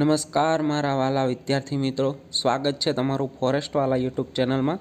નમસ્કાર મારા વાલા વિદ્યાર્થી મિત્રો સ્વાગત છે તમારું ફોરેસ્ટવાલા યુટ્યુબ ચેનલમાં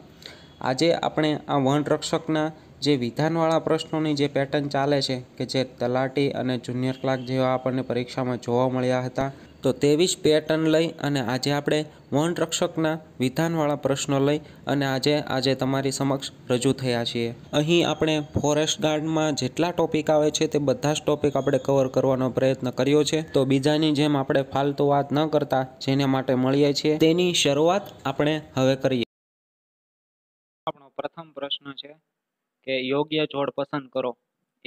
આજે આપણે આ વનરક્ષકના જે વિધાનવાળા પ્રશ્નોની જે પેટર્ન ચાલે છે કે જે તલાટી અને જુનિયર ક્લાર્ક જેવા આપણને પરીક્ષામાં જોવા મળ્યા હતા તો તેવીસ પેટર્ન લઈ અને આજે આપણે વન રક્ષકના વિધાનવાળા પ્રશ્નો લઈ અને આજે આજે તમારી સમક્ષ રજૂ થયા છીએ અહીં આપણે ફોરેસ્ટ ગાર્ડમાં જેટલા ટોપિક આવે છે તે બધા જ ટોપિક આપણે કવર કરવાનો પ્રયત્ન કર્યો છે તો બીજાની જેમ આપણે ફાલતુ વાત ન કરતા જેને માટે મળીએ છીએ તેની શરૂઆત આપણે હવે કરીએ આપણો પ્રથમ પ્રશ્ન છે કે યોગ્ય જોડ પસંદ કરો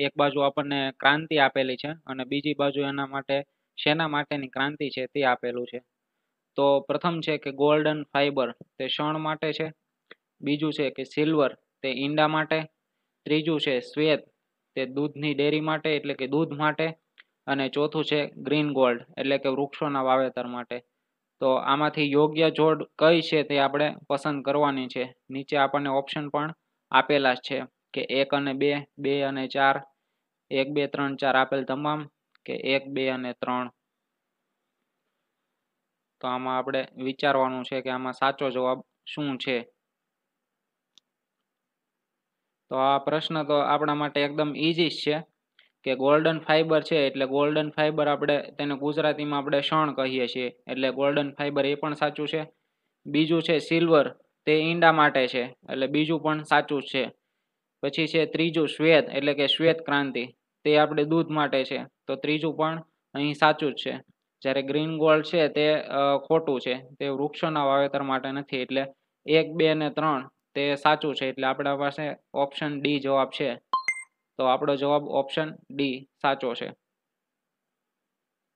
એક બાજુ આપણને ક્રાંતિ આપેલી છે અને બીજી બાજુ એના માટે શેના માટેની ક્રાંતિ છે તે આપેલું છે તો પ્રથમ છે કે ગોલ્ડન ફાઇબર તે શણ માટે છે બીજું છે કે સિલ્વર તે ઈંડા માટે ત્રીજું છે શ્વેત તે દૂધની ડેરી માટે એટલે કે દૂધ માટે અને ચોથું છે ગ્રીન ગોલ્ડ એટલે કે વૃક્ષોના વાવેતર માટે તો આમાંથી યોગ્ય જોડ કઈ છે તે આપણે પસંદ કરવાની છે નીચે આપણને ઓપ્શન પણ આપેલા છે કે એક અને બે બે અને ચાર એક બે ત્રણ ચાર આપેલ તમામ કે એક બે અને ત્રણ તો આમાં આપણે વિચારવાનું છે કે આમાં સાચો જવાબ શું છે તો આ પ્રશ્ન તો આપણા માટે એકદમ ઇઝી છે કે ગોલ્ડન ફાઈબર છે એટલે ગોલ્ડન ફાઈબર આપણે તેને ગુજરાતીમાં આપણે શણ કહીએ છીએ એટલે ગોલ્ડન ફાઈબર એ પણ સાચું છે બીજું છે સિલ્વર તે ઈંડા માટે છે એટલે બીજું પણ સાચું છે પછી છે ત્રીજું શ્વેત એટલે કે શ્વેત ક્રાંતિ તે આપણે દૂધ માટે છે તો ત્રીજું પણ અહીં સાચું જ છે જ્યારે ગ્રીન ગોલ્ડ છે તે ખોટું છે તે વૃક્ષોના વાવેતર માટે નથી એટલે એક બે અને ત્રણ તે સાચું છે એટલે આપણા પાસે ઓપ્શન ડી જવાબ છે તો આપણો જવાબ ઓપ્શન ડી સાચો છે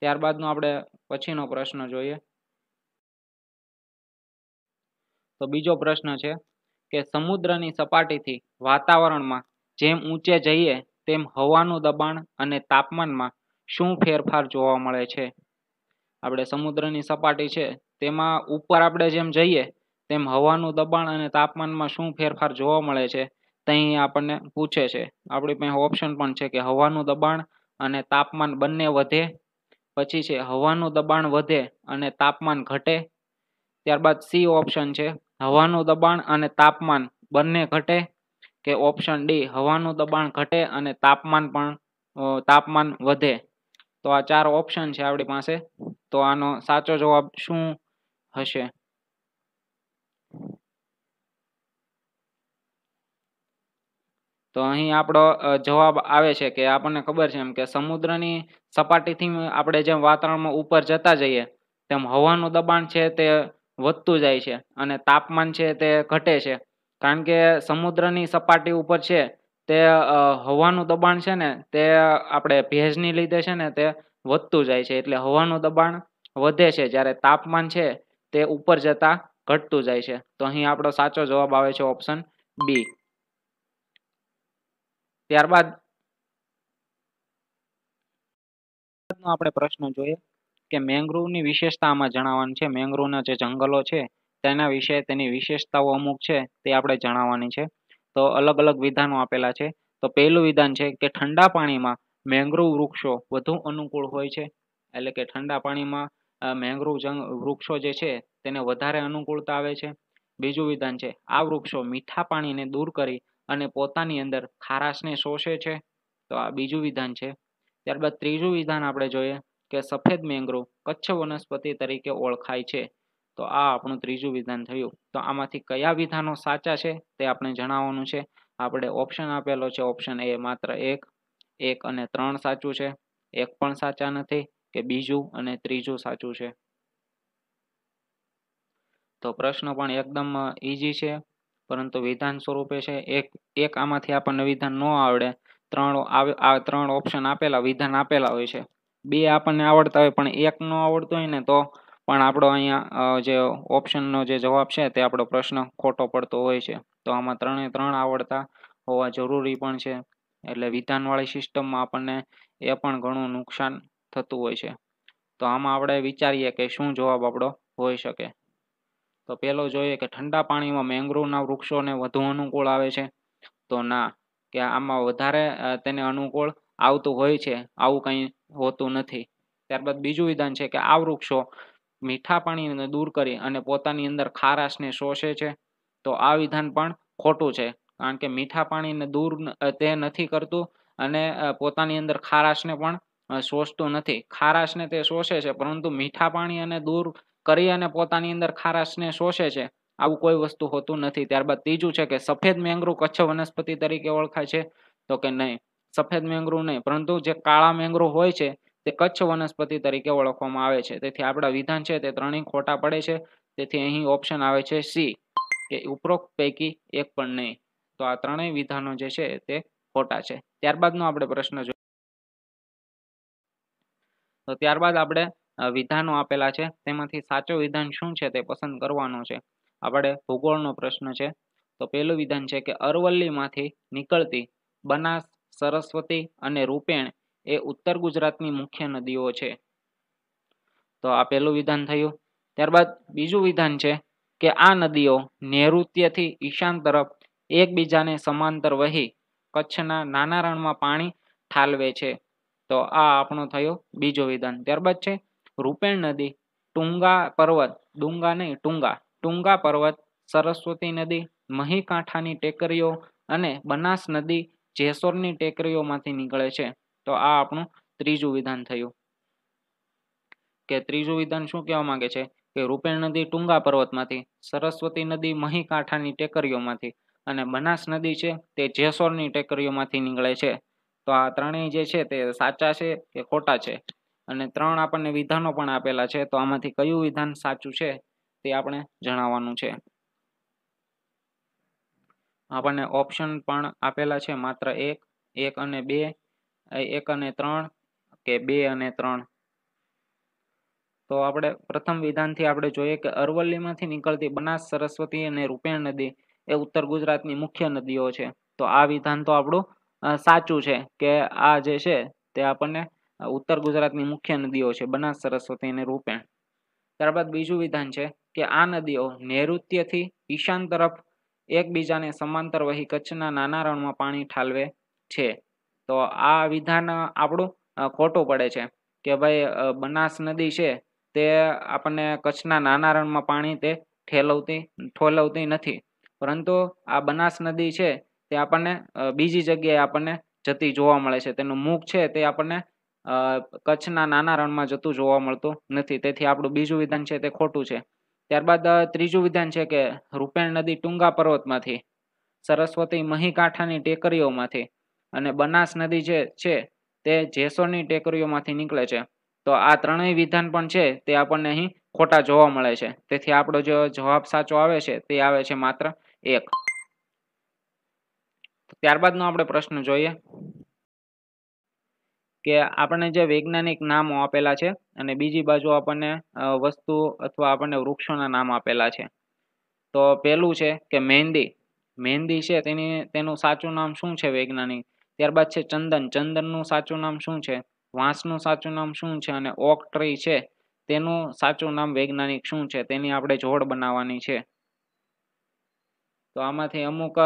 ત્યારબાદનો આપણે પછીનો પ્રશ્ન જોઈએ તો બીજો પ્રશ્ન છે કે સમુદ્રની સપાટીથી વાતાવરણમાં જેમ ઊંચે જઈએ તેમ હવાનું દબાણ અને તાપમાનમાં શું ફેરફાર જોવા મળે છે આપણે સમુદ્રની સપાટી છે તેમાં ઉપર આપણે જેમ જઈએ તેમ હવાનું દબાણ અને તાપમાનમાં શું ફેરફાર જોવા મળે છે ત્યાં આપણને પૂછે છે આપણી પાસે ઓપ્શન પણ છે કે હવાનું દબાણ અને તાપમાન બંને વધે પછી છે હવાનું દબાણ વધે અને તાપમાન ઘટે ત્યારબાદ સી ઓપ્શન છે હવાનું દબાણ અને તાપમાન બંને ઘટે કે ઓપ્શન ડી હવાનું દબાણ ઘટે અને તાપમાન પણ તાપમાન વધે તો આ ચાર ઓપ્શન છે આપણી પાસે તો આનો સાચો જવાબ શું હશે તો અહીં આપણો જવાબ આવે છે કે આપણને ખબર છે એમ કે સમુદ્રની સપાટીથી આપણે જેમ વાતાવરણમાં ઉપર જતા જઈએ તેમ હવાનું દબાણ છે તે વધતું જાય છે અને તાપમાન છે તે ઘટે છે કારણ કે સમુદ્રની સપાટી ઉપર છે તે હવાનું દબાણ છે ને તે આપણે ભેજની લીધે છે ને તે વધતું જાય છે એટલે હવાનું દબાણ વધે છે જ્યારે તાપમાન છે તે ઉપર જતા ઘટતું જાય છે તો અહીં આપણો સાચો જવાબ આવે છે ઓપ્શન બી ત્યારબાદ આપણે પ્રશ્ન જોઈએ કે મેંગ્રુવની વિશેષતા આમાં જણાવવાનું છે મેંગ્રુવના જે જંગલો છે તેના વિશે તેની વિશેષતાઓ અમુક છે તે આપણે જણાવવાની છે તો અલગ અલગ વિધાનો આપેલા છે તો પહેલું વિધાન છે કે ઠંડા પાણીમાં મેંગ્રુવ વૃક્ષો વધુ અનુકૂળ હોય છે એટલે કે ઠંડા પાણીમાં મેંગ્રુવ વૃક્ષો જે છે તેને વધારે અનુકૂળતા આવે છે બીજું વિધાન છે આ વૃક્ષો મીઠા પાણીને દૂર કરી અને પોતાની અંદર ખારાશને શોષે છે તો આ બીજું વિધાન છે ત્યારબાદ ત્રીજું વિધાન આપણે જોઈએ કે સફેદ મેંગ્રુવ કચ્છ વનસ્પતિ તરીકે ઓળખાય છે તો આ આપણું ત્રીજું વિધાન થયું તો આમાંથી કયા વિધાનો સાચા છે તે આપણે જણાવવાનું છે આપણે ઓપ્શન આપેલો છે ઓપ્શન એ માત્ર એક એક અને ત્રણ સાચું છે એક પણ સાચા નથી કે બીજું અને ત્રીજું સાચું છે તો પ્રશ્ન પણ એકદમ ઈઝી છે પરંતુ વિધાન સ્વરૂપે છે એક એક આમાંથી આપણને વિધાન ન આવડે ત્રણ આ ત્રણ ઓપ્શન આપેલા વિધાન આપેલા હોય છે બે આપણને આવડતા હોય પણ એક ન આવડતું હોય ને તો પણ આપણો અહીંયા જે ઓપ્શનનો જે જવાબ છે તે આપણો પ્રશ્ન ખોટો પડતો હોય છે તો આમાં ત્રણે ત્રણ આવડતા હોવા જરૂરી પણ છે એટલે વિધાનવાળી સિસ્ટમમાં આપણને એ પણ ઘણું નુકસાન થતું હોય છે તો આમાં આપણે વિચારીએ કે શું જવાબ આપણો હોઈ શકે તો પહેલો જોઈએ કે ઠંડા પાણીમાં મેંગ્રોવના વૃક્ષોને વધુ અનુકૂળ આવે છે તો ના કે આમાં વધારે તેને અનુકૂળ આવતું હોય છે આવું કંઈ હોતું નથી ત્યારબાદ બીજું વિધાન છે કે આ વૃક્ષો મીઠા પાણીને દૂર કરી અને પોતાની અંદર ખારાશને શોષે છે તો આ વિધાન પણ ખોટું છે કારણ કે મીઠા પાણીને દૂર તે નથી કરતું અને પોતાની અંદર ખારાશને પણ શોષતું નથી ખારાશને તે શોષે છે પરંતુ મીઠા પાણી અને દૂર કરી અને પોતાની અંદર ખારાશને શોષે છે આવું કોઈ વસ્તુ હોતું નથી ત્યારબાદ ત્રીજું છે કે સફેદ મેંગરૂ કચ્છ વનસ્પતિ તરીકે ઓળખાય છે તો કે નહીં સફેદ મેંગરૂ નહીં પરંતુ જે કાળા મેંગરૂ હોય છે તે કચ્છ વનસ્પતિ તરીકે ઓળખવામાં આવે છે તેથી આપણા વિધાન છે તે ત્રણેય ખોટા પડે છે તેથી અહીં ઓપ્શન આવે છે સી કે ઉપરોક્ત પૈકી એક પણ નહીં તો આ ત્રણેય વિધાનો જે છે તે ખોટા છે ત્યારબાદનો આપણે પ્રશ્ન જોઈએ તો ત્યારબાદ આપણે વિધાનો આપેલા છે તેમાંથી સાચો વિધાન શું છે તે પસંદ કરવાનો છે આપણે ભૂગોળનો પ્રશ્ન છે તો પહેલું વિધાન છે કે અરવલ્લીમાંથી નીકળતી બનાસ સરસ્વતી અને રૂપેણ એ ઉત્તર ગુજરાતની મુખ્ય નદીઓ છે તો આ પહેલું વિધાન થયું ત્યારબાદ બીજું વિધાન છે કે આ નદીઓ નૈઋત્યથી ઈશાન તરફ એકબીજાને સમાંતર વહી કચ્છના નાના રણમાં પાણી ઠાલવે છે તો આ આપણો થયો બીજો વિધાન ત્યારબાદ છે રૂપેણ નદી ટુંગા પર્વત ડુંગા નહીં ટુંગા ટુંગા પર્વત સરસ્વતી નદી મહીકાંઠાની ટેકરીઓ અને બનાસ નદી જેસોરની ટેકરીઓમાંથી નીકળે છે તો આ આપણું ત્રીજું વિધાન થયું કે ત્રીજું વિધાન શું કહેવા માંગે છે કે રૂપેણ નદી ટુંગા પર્વતમાંથી સરસ્વતી નદી મહી કાંઠાની ટેકરીઓમાંથી અને બનાસ નદી છે તે જેસોરની ટેકરીઓમાંથી નીકળે છે તો આ ત્રણેય જે છે તે સાચા છે કે ખોટા છે અને ત્રણ આપણને વિધાનો પણ આપેલા છે તો આમાંથી કયું વિધાન સાચું છે તે આપણે જણાવવાનું છે આપણને ઓપ્શન પણ આપેલા છે માત્ર એક એક અને બે એક અને ત્રણ કે બે અને ત્રણ તો આપણે પ્રથમ વિધાનથી આપણે જોઈએ કે અરવલ્લીમાંથી નીકળતી બનાસ સરસ્વતી અને રૂપેણ નદી એ ઉત્તર ગુજરાતની મુખ્ય નદીઓ છે તો આ વિધાન તો આપણું સાચું છે કે આ જે છે તે આપણને ઉત્તર ગુજરાતની મુખ્ય નદીઓ છે બનાસ સરસ્વતી અને રૂપેણ ત્યારબાદ બીજું વિધાન છે કે આ નદીઓ નૈઋત્યથી ઈશાન તરફ એકબીજાને સમાંતર વહી કચ્છના નાના રણમાં પાણી ઠાલવે છે તો આ વિધાન આપણું ખોટું પડે છે કે ભાઈ બનાસ નદી છે તે આપણને કચ્છના નાના રણમાં પાણી તે ઠેલવતી ઠોલવતી નથી પરંતુ આ બનાસ નદી છે તે આપણને બીજી જગ્યાએ આપણને જતી જોવા મળે છે તેનું મુખ છે તે આપણને કચ્છના નાના રણમાં જતું જોવા મળતું નથી તેથી આપણું બીજું વિધાન છે તે ખોટું છે ત્યારબાદ ત્રીજું વિધાન છે કે રૂપેણ નદી ટુંગા પર્વતમાંથી સરસ્વતી મહીકાંઠાની ટેકરીઓમાંથી અને બનાસ નદી જે છે તે જેસોની ટેકરીઓમાંથી નીકળે છે તો આ ત્રણેય વિધાન પણ છે તે આપણને અહીં ખોટા જોવા મળે છે તેથી આપણો જે જવાબ સાચો આવે છે તે આવે છે માત્ર એક ત્યારબાદનો આપણે પ્રશ્ન જોઈએ કે આપણે જે વૈજ્ઞાનિક નામો આપેલા છે અને બીજી બાજુ આપણને વસ્તુ અથવા આપણને વૃક્ષોના નામ આપેલા છે તો પહેલું છે કે મહેંદી મહેંદી છે તેની તેનું સાચું નામ શું છે વૈજ્ઞાનિક ત્યારબાદ છે ચંદન ચંદનનું સાચું નામ શું છે વાંસનું સાચું નામ શું છે અને ઓક ટ્રી છે તેનું સાચું નામ વૈજ્ઞાનિક શું છે તેની આપણે જોડ બનાવવાની છે તો આમાંથી અમુક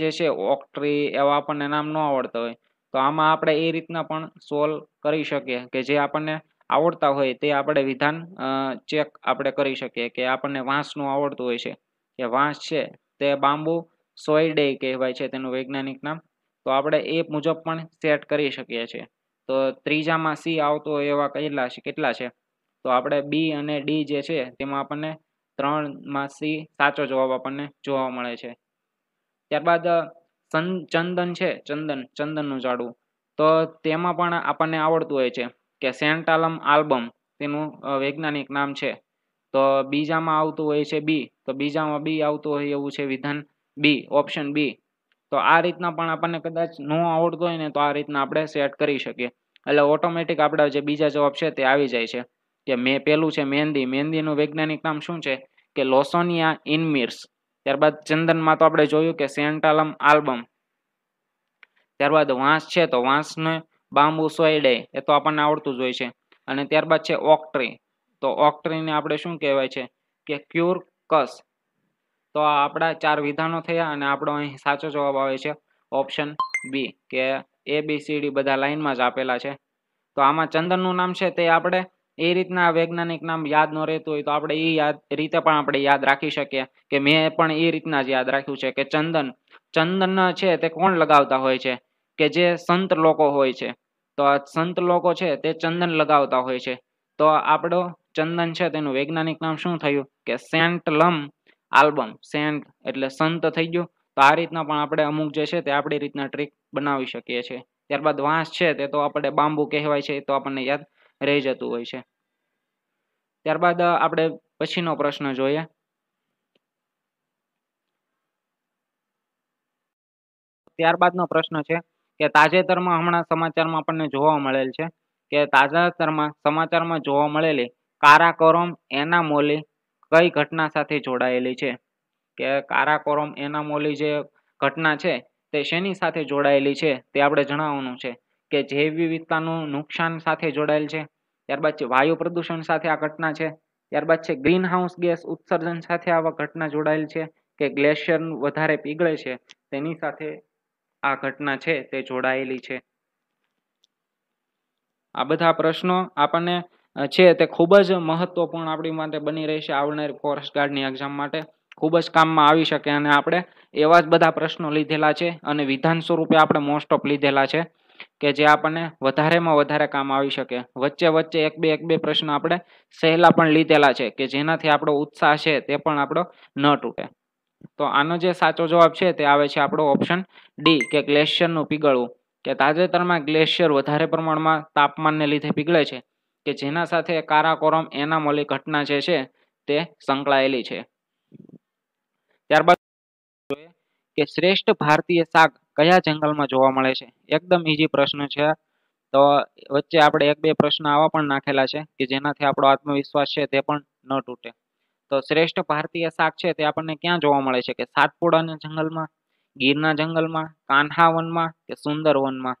જે છે ઓક ટ્રી એવા આપણને નામ ન આવડતા હોય તો આમાં આપણે એ રીતના પણ સોલ્વ કરી શકીએ કે જે આપણને આવડતા હોય તે આપણે વિધાન ચેક આપણે કરી શકીએ કે આપણને વાંસનું આવડતું હોય છે કે વાંસ છે તે બાંબુ સોયડે કહેવાય છે તેનું વૈજ્ઞાનિક નામ તો આપણે એ મુજબ પણ સેટ કરી શકીએ છીએ તો ત્રીજામાં સી આવતો એવા કેટલા છે કેટલા છે તો આપણે બી અને ડી જે છે તેમાં આપણને ત્રણમાં સી સાચો જવાબ આપણને જોવા મળે છે ત્યારબાદ ચંદન છે ચંદન ચંદનનું ઝાડું તો તેમાં પણ આપણને આવડતું હોય છે કે સેન્ટાલમ આલ્બમ તેનું વૈજ્ઞાનિક નામ છે તો બીજામાં આવતું હોય છે બી તો બીજામાં બી આવતું હોય એવું છે વિધાન બી ઓપ્શન બી તો આ રીતના પણ આપણને કદાચ ન આવડતું હોય ને તો આ રીતના આપણે સેટ કરી શકીએ એટલે ઓટોમેટિક આપણા જે બીજા જવાબ છે તે આવી જાય છે કે મેં પહેલું છે મહેંદી મહેંદીનું વૈજ્ઞાનિક નામ શું છે કે લોસોનિયા ઇનમિર્સ ત્યારબાદ ચંદનમાં તો આપણે જોયું કે સેન્ટાલમ આલ્બમ ત્યારબાદ વાંસ છે તો વાંસને બાંબુ સોયડે એ તો આપણને આવડતું જ હોય છે અને ત્યારબાદ છે ઓક્ટ્રી તો ઓક્ટ્રીને આપણે શું કહેવાય છે કે ક્યુર કસ તો આપણા ચાર વિધાનો થયા અને આપણો અહીં સાચો જવાબ આવે છે ઓપ્શન બી કે એ બી સી ડી બધા લાઇનમાં જ આપેલા છે તો આમાં ચંદનનું નામ છે તે આપણે એ રીતના વૈજ્ઞાનિક નામ યાદ ન રહેતું હોય તો આપણે એ યાદ રીતે પણ આપણે યાદ રાખી શકીએ કે મેં પણ એ રીતના જ યાદ રાખ્યું છે કે ચંદન ચંદન છે તે કોણ લગાવતા હોય છે કે જે સંત લોકો હોય છે તો આ સંત લોકો છે તે ચંદન લગાવતા હોય છે તો આપણો ચંદન છે તેનું વૈજ્ઞાનિક નામ શું થયું કે સેન્ટ લમ આલ્બમ સેન્ટ એટલે સંત થઈ ગયું તો આ રીતના પણ આપણે અમુક જે છે તે આપણી રીતના ટ્રીક બનાવી શકીએ છીએ ત્યારબાદ વાંસ છે તે તો આપણે બાંબુ કહેવાય છે તો આપણને યાદ રહી જતું હોય છે ત્યારબાદ આપણે પછીનો પ્રશ્ન જોઈએ ત્યારબાદનો પ્રશ્ન છે કે તાજેતરમાં હમણાં સમાચારમાં આપણને જોવા મળેલ છે કે તાજેતરમાં સમાચારમાં જોવા મળેલી કારાકોરમ એનામોલી કઈ ઘટના સાથે જોડાયેલી છે કે કારાકોરમ એનામોલી જે ઘટના છે તે શેની સાથે જોડાયેલી છે તે આપણે જણાવવાનું છે કે જૈવ વિવિધતાનું નુકસાન સાથે જોડાયેલ છે ત્યારબાદ છે વાયુ પ્રદૂષણ સાથે આ ઘટના છે ત્યારબાદ છે ગ્રીન હાઉસ ગેસ ઉત્સર્જન સાથે આવા ઘટના જોડાયેલ છે કે ગ્લેશિયર વધારે પીગળે છે તેની સાથે આ ઘટના છે તે જોડાયેલી છે આ બધા પ્રશ્નો આપણને છે તે ખૂબ જ મહત્વપૂર્ણ આપણી માટે બની રહેશે આવનારી ફોરેસ્ટ ગાર્ડની એક્ઝામ માટે ખૂબ જ કામમાં આવી શકે અને આપણે એવા જ બધા પ્રશ્નો લીધેલા છે અને વિધાન સ્વરૂપે આપણે મોસ્ટ ઓફ લીધેલા છે કે જે આપણને વધારેમાં વધારે કામ આવી શકે વચ્ચે વચ્ચે એક બે એક બે પ્રશ્ન આપણે સહેલા પણ લીધેલા છે કે જેનાથી આપણો ઉત્સાહ છે તે પણ આપણો ન તૂટે તો આનો જે સાચો જવાબ છે તે આવે છે આપણો ઓપ્શન ડી કે ગ્લેશિયરનું પીગળવું કે તાજેતરમાં ગ્લેશિયર વધારે પ્રમાણમાં તાપમાનને લીધે પીગળે છે કે જેના સાથે કારાકોરમ એનામોલી ઘટના જે છે તે સંકળાયેલી છે ત્યારબાદ કે શ્રેષ્ઠ ભારતીય શાક કયા જંગલમાં જોવા મળે છે એકદમ ઈજી પ્રશ્ન છે તો વચ્ચે આપણે એક બે પ્રશ્ન આવા પણ નાખેલા છે કે જેનાથી આપણો આત્મવિશ્વાસ છે તે પણ ન તૂટે તો શ્રેષ્ઠ ભારતીય શાક છે તે આપણને ક્યાં જોવા મળે છે કે સાતપુડાના જંગલમાં ગીરના જંગલમાં કાન્હા વનમાં કે સુંદર વનમાં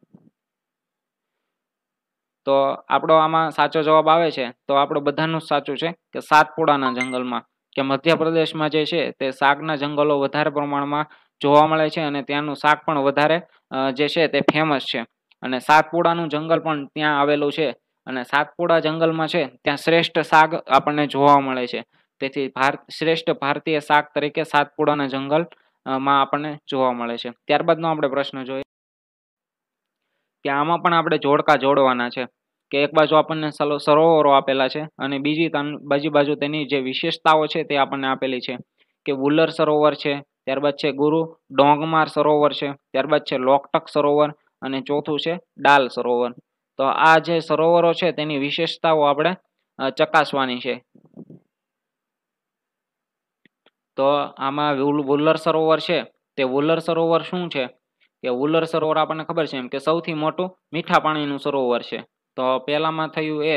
તો આપણો આમાં સાચો જવાબ આવે છે તો આપણો બધાનું જ સાચું છે કે સાતપુડાના જંગલમાં કે મધ્યપ્રદેશમાં જે છે તે શાકના જંગલો વધારે પ્રમાણમાં જોવા મળે છે અને ત્યાંનું શાક પણ વધારે જે છે તે ફેમસ છે અને સાતપુડાનું જંગલ પણ ત્યાં આવેલું છે અને સાતપુડા જંગલમાં છે ત્યાં શ્રેષ્ઠ શાક આપણને જોવા મળે છે તેથી ભારત શ્રેષ્ઠ ભારતીય શાક તરીકે સાતપુડાના જંગલ માં આપણને જોવા મળે છે ત્યારબાદનો આપણે પ્રશ્ન જોઈએ કે આમાં પણ આપણે જોડકા જોડવાના છે કે એક બાજુ આપણને સરોવરો આપેલા છે અને બીજી બાજુ બાજુ તેની જે વિશેષતાઓ છે તે આપણને આપેલી છે કે વુલર સરોવર છે ત્યારબાદ છે ગુરુ ડોંગમાર સરોવર છે ત્યારબાદ છે લોકટક સરોવર અને ચોથું છે ડાલ સરોવર તો આ જે સરોવરો છે તેની વિશેષતાઓ આપણે ચકાસવાની છે તો આમાં વુલર સરોવર છે તે વુલર સરોવર શું છે કે ઉલર સરોવર આપણને ખબર છે એમ કે સૌથી મોટું મીઠા પાણીનું સરોવર છે તો પહેલામાં થયું એ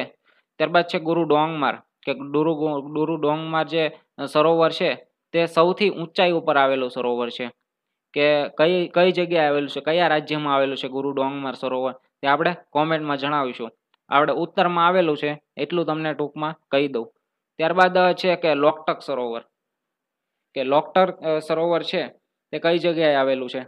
ત્યારબાદ છે ગુરુ ડોંગમાર કે ડુરુ ડુરુ ડોંગમાર જે સરોવર છે તે સૌથી ઊંચાઈ ઉપર આવેલું સરોવર છે કે કઈ કઈ જગ્યાએ આવેલું છે કયા રાજ્યમાં આવેલું છે ગુરુ ડોંગમાર સરોવર તે આપણે કોમેન્ટમાં જણાવીશું આપણે ઉત્તરમાં આવેલું છે એટલું તમને ટૂંકમાં કહી દઉં ત્યારબાદ છે કે લોકટક સરોવર કે લોકટક સરોવર છે તે કઈ જગ્યાએ આવેલું છે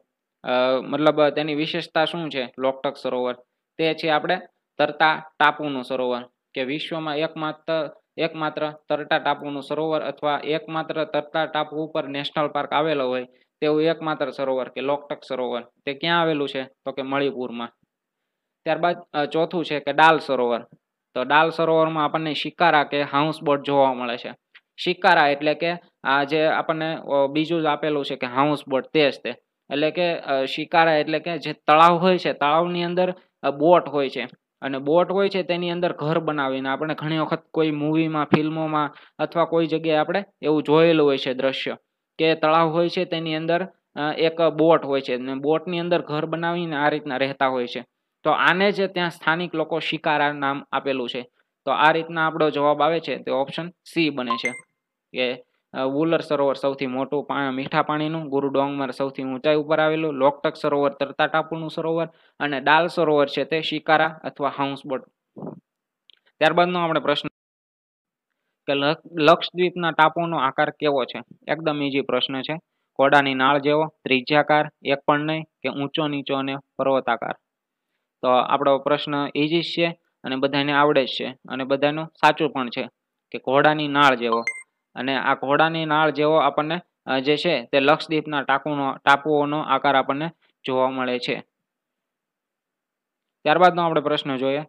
મતલબ તેની વિશેષતા શું છે લોકટક સરોવર તે છે આપણે તરતા ટાપુનું સરોવર કે વિશ્વમાં એકમાત્ર એકમાત્ર તરતા ટાપુનું સરોવર અથવા એકમાત્ર તરતા ટાપુ ઉપર નેશનલ પાર્ક આવેલો હોય તેવું એકમાત્ર સરોવર કે લોકટક સરોવર તે ક્યાં આવેલું છે તો કે મણિપુરમાં ત્યારબાદ ચોથું છે કે ડાલ સરોવર તો ડાલ સરોવરમાં આપણને શિકારા કે હાઉસ બોટ જોવા મળે છે શિકારા એટલે કે આ જે આપણને બીજું જ આપેલું છે કે હાઉસ બોટ તે જ તે એટલે કે શિકારા એટલે કે જે તળાવ હોય છે તળાવની અંદર બોટ હોય છે અને બોટ હોય છે તેની અંદર ઘર બનાવીને આપણે ઘણી વખત કોઈ મૂવીમાં ફિલ્મોમાં અથવા કોઈ જગ્યાએ આપણે એવું જોયેલું હોય છે દ્રશ્ય કે તળાવ હોય છે તેની અંદર એક બોટ હોય છે અને બોટની અંદર ઘર બનાવીને આ રીતના રહેતા હોય છે તો આને જ ત્યાં સ્થાનિક લોકો શિકારા નામ આપેલું છે તો આ રીતના આપણો જવાબ આવે છે તે ઓપ્શન સી બને છે કે વુલર સરોવર સૌથી મોટું પાણી મીઠા પાણીનું ગુરુ ડોંગમાં સૌથી ઊંચાઈ ઉપર આવેલું લોકટક સરોવર તરતા ટાપુનું સરોવર અને ડાલ સરોવર છે તે શિકારા અથવા હાઉસબોટ ત્યારબાદનો આપણે પ્રશ્ન કે લક્ષદ્વીપના ટાપુનો આકાર કેવો છે એકદમ ઈજી પ્રશ્ન છે ઘોડાની નાળ જેવો ત્રિજ્યાકાર એક પણ નહીં કે ઊંચો નીચો અને પર્વતાકાર તો આપણો પ્રશ્ન ઈજી છે અને બધાને આવડે જ છે અને બધાનું સાચું પણ છે કે ઘોડાની નાળ જેવો અને આ ઘોડાની નાળ જેવો આપણને જે છે તે લક્ષદ્વીપના ટાપુનો ટાપુઓનો આકાર આપણને જોવા મળે છે ત્યારબાદનો આપણે પ્રશ્ન જોઈએ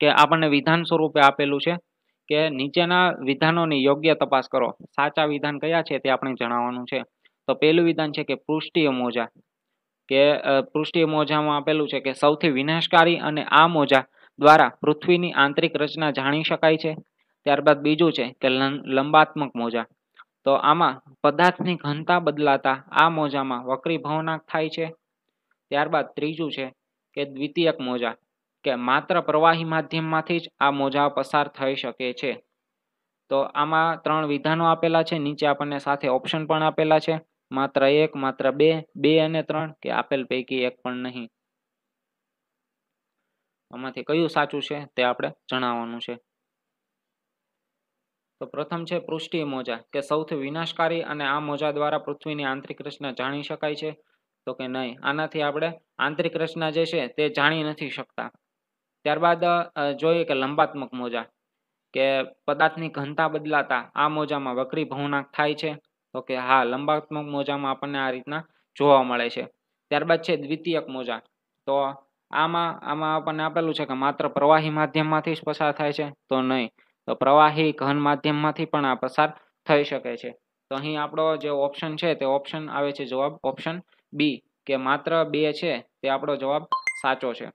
કે આપણને વિધાન સ્વરૂપે આપેલું છે કે નીચેના વિધાનોની યોગ્ય તપાસ કરો સાચા વિધાન કયા છે તે આપણે જણાવવાનું છે તો પહેલું વિધાન છે કે પૃષ્ઠીય મોજા કે પૃષ્ઠીય મોજામાં આપેલું છે કે સૌથી વિનાશકારી અને આ મોજા દ્વારા પૃથ્વીની આંતરિક રચના જાણી શકાય છે ત્યારબાદ બીજું છે કે લંબાત્મક મોજા તો આમાં પદાર્થની ઘનતા બદલાતા આ મોજામાં વક્રીભવનાંક થાય છે ત્યારબાદ ત્રીજું છે કે દ્વિતીયક મોજા કે માત્ર પ્રવાહી માધ્યમમાંથી જ આ મોજા પસાર થઈ શકે છે તો આમાં ત્રણ વિધાનો આપેલા છે નીચે આપણને સાથે ઓપ્શન પણ આપેલા છે માત્ર એક માત્ર બે બે અને ત્રણ કે આપેલ પૈકી એક પણ નહીં આમાંથી કયું સાચું છે તે આપણે જણાવવાનું છે તો પ્રથમ છે પૃષ્ઠીય મોજા કે સૌથી વિનાશકારી અને આ મોજા દ્વારા પૃથ્વીની આંતરિક રચના જાણી શકાય છે તો કે નહીં આનાથી આપણે આંતરિક રચના જે છે તે જાણી નથી શકતા ત્યારબાદ જોઈએ કે લંબાત્મક મોજા કે પદાર્થની ઘનતા બદલાતા આ મોજામાં વક્રી ભવનાક થાય છે તો કે હા લંબાત્મક મોજામાં આપણને આ રીતના જોવા મળે છે ત્યારબાદ છે દ્વિતીયક મોજા તો આમાં આમાં આપણને આપેલું છે કે માત્ર પ્રવાહી માધ્યમમાંથી જ પસાર થાય છે તો નહીં તો પ્રવાહી ઘન માધ્યમમાંથી પણ આ પસાર થઈ શકે છે તો અહીં આપણો જે ઓપ્શન છે તે ઓપ્શન આવે છે જવાબ ઓપ્શન બી કે માત્ર બે છે તે આપણો જવાબ સાચો છે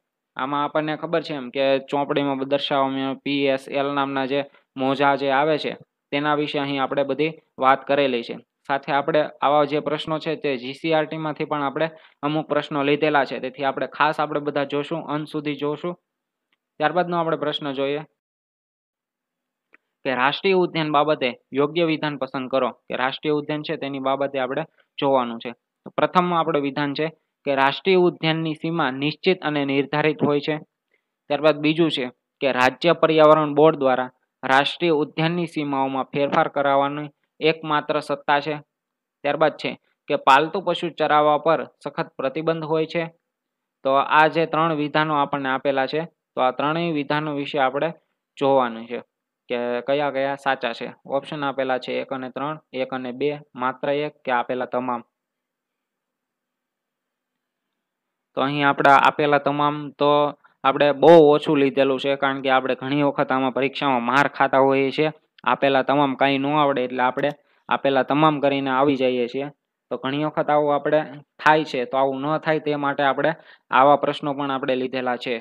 આમાં આપણને ખબર છે એમ કે ચોપડીમાં દર્શાવવામાં પી એસ એલ નામના જે મોજા જે આવે છે તેના વિશે અહીં આપણે બધી વાત કરેલી છે સાથે આપણે આવા જે પ્રશ્નો છે તે જીસીઆરટીમાંથી પણ આપણે અમુક પ્રશ્નો લીધેલા છે તેથી આપણે ખાસ આપણે બધા જોશું અંત સુધી જોશું ત્યારબાદનો આપણે પ્રશ્ન જોઈએ કે રાષ્ટ્રીય ઉદ્યાન બાબતે યોગ્ય વિધાન પસંદ કરો કે રાષ્ટ્રીય ઉદ્યાન છે તેની બાબતે આપણે જોવાનું છે તો પ્રથમ આપણે વિધાન છે કે રાષ્ટ્રીય ઉદ્યાનની સીમા નિશ્ચિત અને નિર્ધારિત હોય છે ત્યારબાદ બીજું છે કે રાજ્ય પર્યાવરણ બોર્ડ દ્વારા રાષ્ટ્રીય ઉદ્યાનની સીમાઓમાં ફેરફાર કરાવવાની એકમાત્ર સત્તા છે ત્યારબાદ છે કે પાલતુ પશુ ચરાવવા પર સખત પ્રતિબંધ હોય છે તો આ જે ત્રણ વિધાનો આપણને આપેલા છે તો આ ત્રણેય વિધાનો વિશે આપણે જોવાનું છે કે કયા કયા સાચા છે ઓપ્શન આપેલા છે એક અને ત્રણ એક અને બે માત્ર એક કે આપેલા તમામ તો અહીં આપણા આપેલા તમામ તો આપણે બહુ ઓછું લીધેલું છે કારણ કે આપણે ઘણી વખત આમાં પરીક્ષામાં માર ખાતા હોઈએ છીએ આપેલા તમામ કાંઈ ન આવડે એટલે આપણે આપેલા તમામ કરીને આવી જઈએ છીએ તો ઘણી વખત આવું આપણે થાય છે તો આવું ન થાય તે માટે આપણે આવા પ્રશ્નો પણ આપણે લીધેલા છે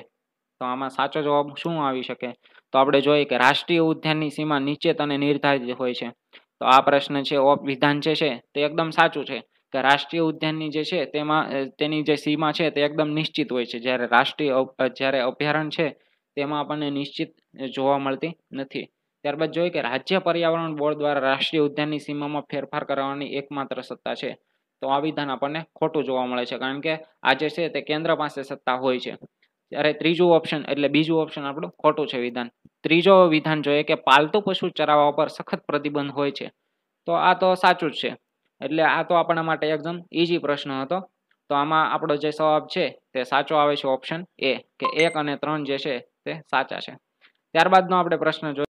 તો આમાં સાચો જવાબ શું આવી શકે આપણે જોઈએ કે રાષ્ટ્રીય ઉદ્યાનની સીમા નિશ્ચિત અને નિર્ધારિત હોય છે તો આ પ્રશ્ન છે ઓપ વિધાન જે છે તે એકદમ સાચું છે કે રાષ્ટ્રીય ઉદ્યાનની જે છે તેમાં તેની જે સીમા છે તે એકદમ નિશ્ચિત હોય છે જ્યારે રાષ્ટ્રીય જ્યારે અભયારણ્ય છે તેમાં આપણને નિશ્ચિત જોવા મળતી નથી ત્યારબાદ જોઈએ કે રાજ્ય પર્યાવરણ બોર્ડ દ્વારા રાષ્ટ્રીય ઉદ્યાનની સીમામાં ફેરફાર કરવાની એકમાત્ર સત્તા છે તો આ વિધાન આપણને ખોટું જોવા મળે છે કારણ કે આ જે છે તે કેન્દ્ર પાસે સત્તા હોય છે ત્યારે ત્રીજું ઓપ્શન એટલે બીજું ઓપ્શન આપણું ખોટું છે વિધાન ત્રીજો વિધાન જોઈએ કે પાલતુ પશુ ચરાવવા પર સખત પ્રતિબંધ હોય છે તો આ તો સાચું જ છે એટલે આ તો આપણા માટે એકદમ ઇઝી પ્રશ્ન હતો તો આમાં આપણો જે જવાબ છે તે સાચો આવે છે ઓપ્શન એ કે એક અને ત્રણ જે છે તે સાચા છે ત્યારબાદનો આપણે પ્રશ્ન જોઈએ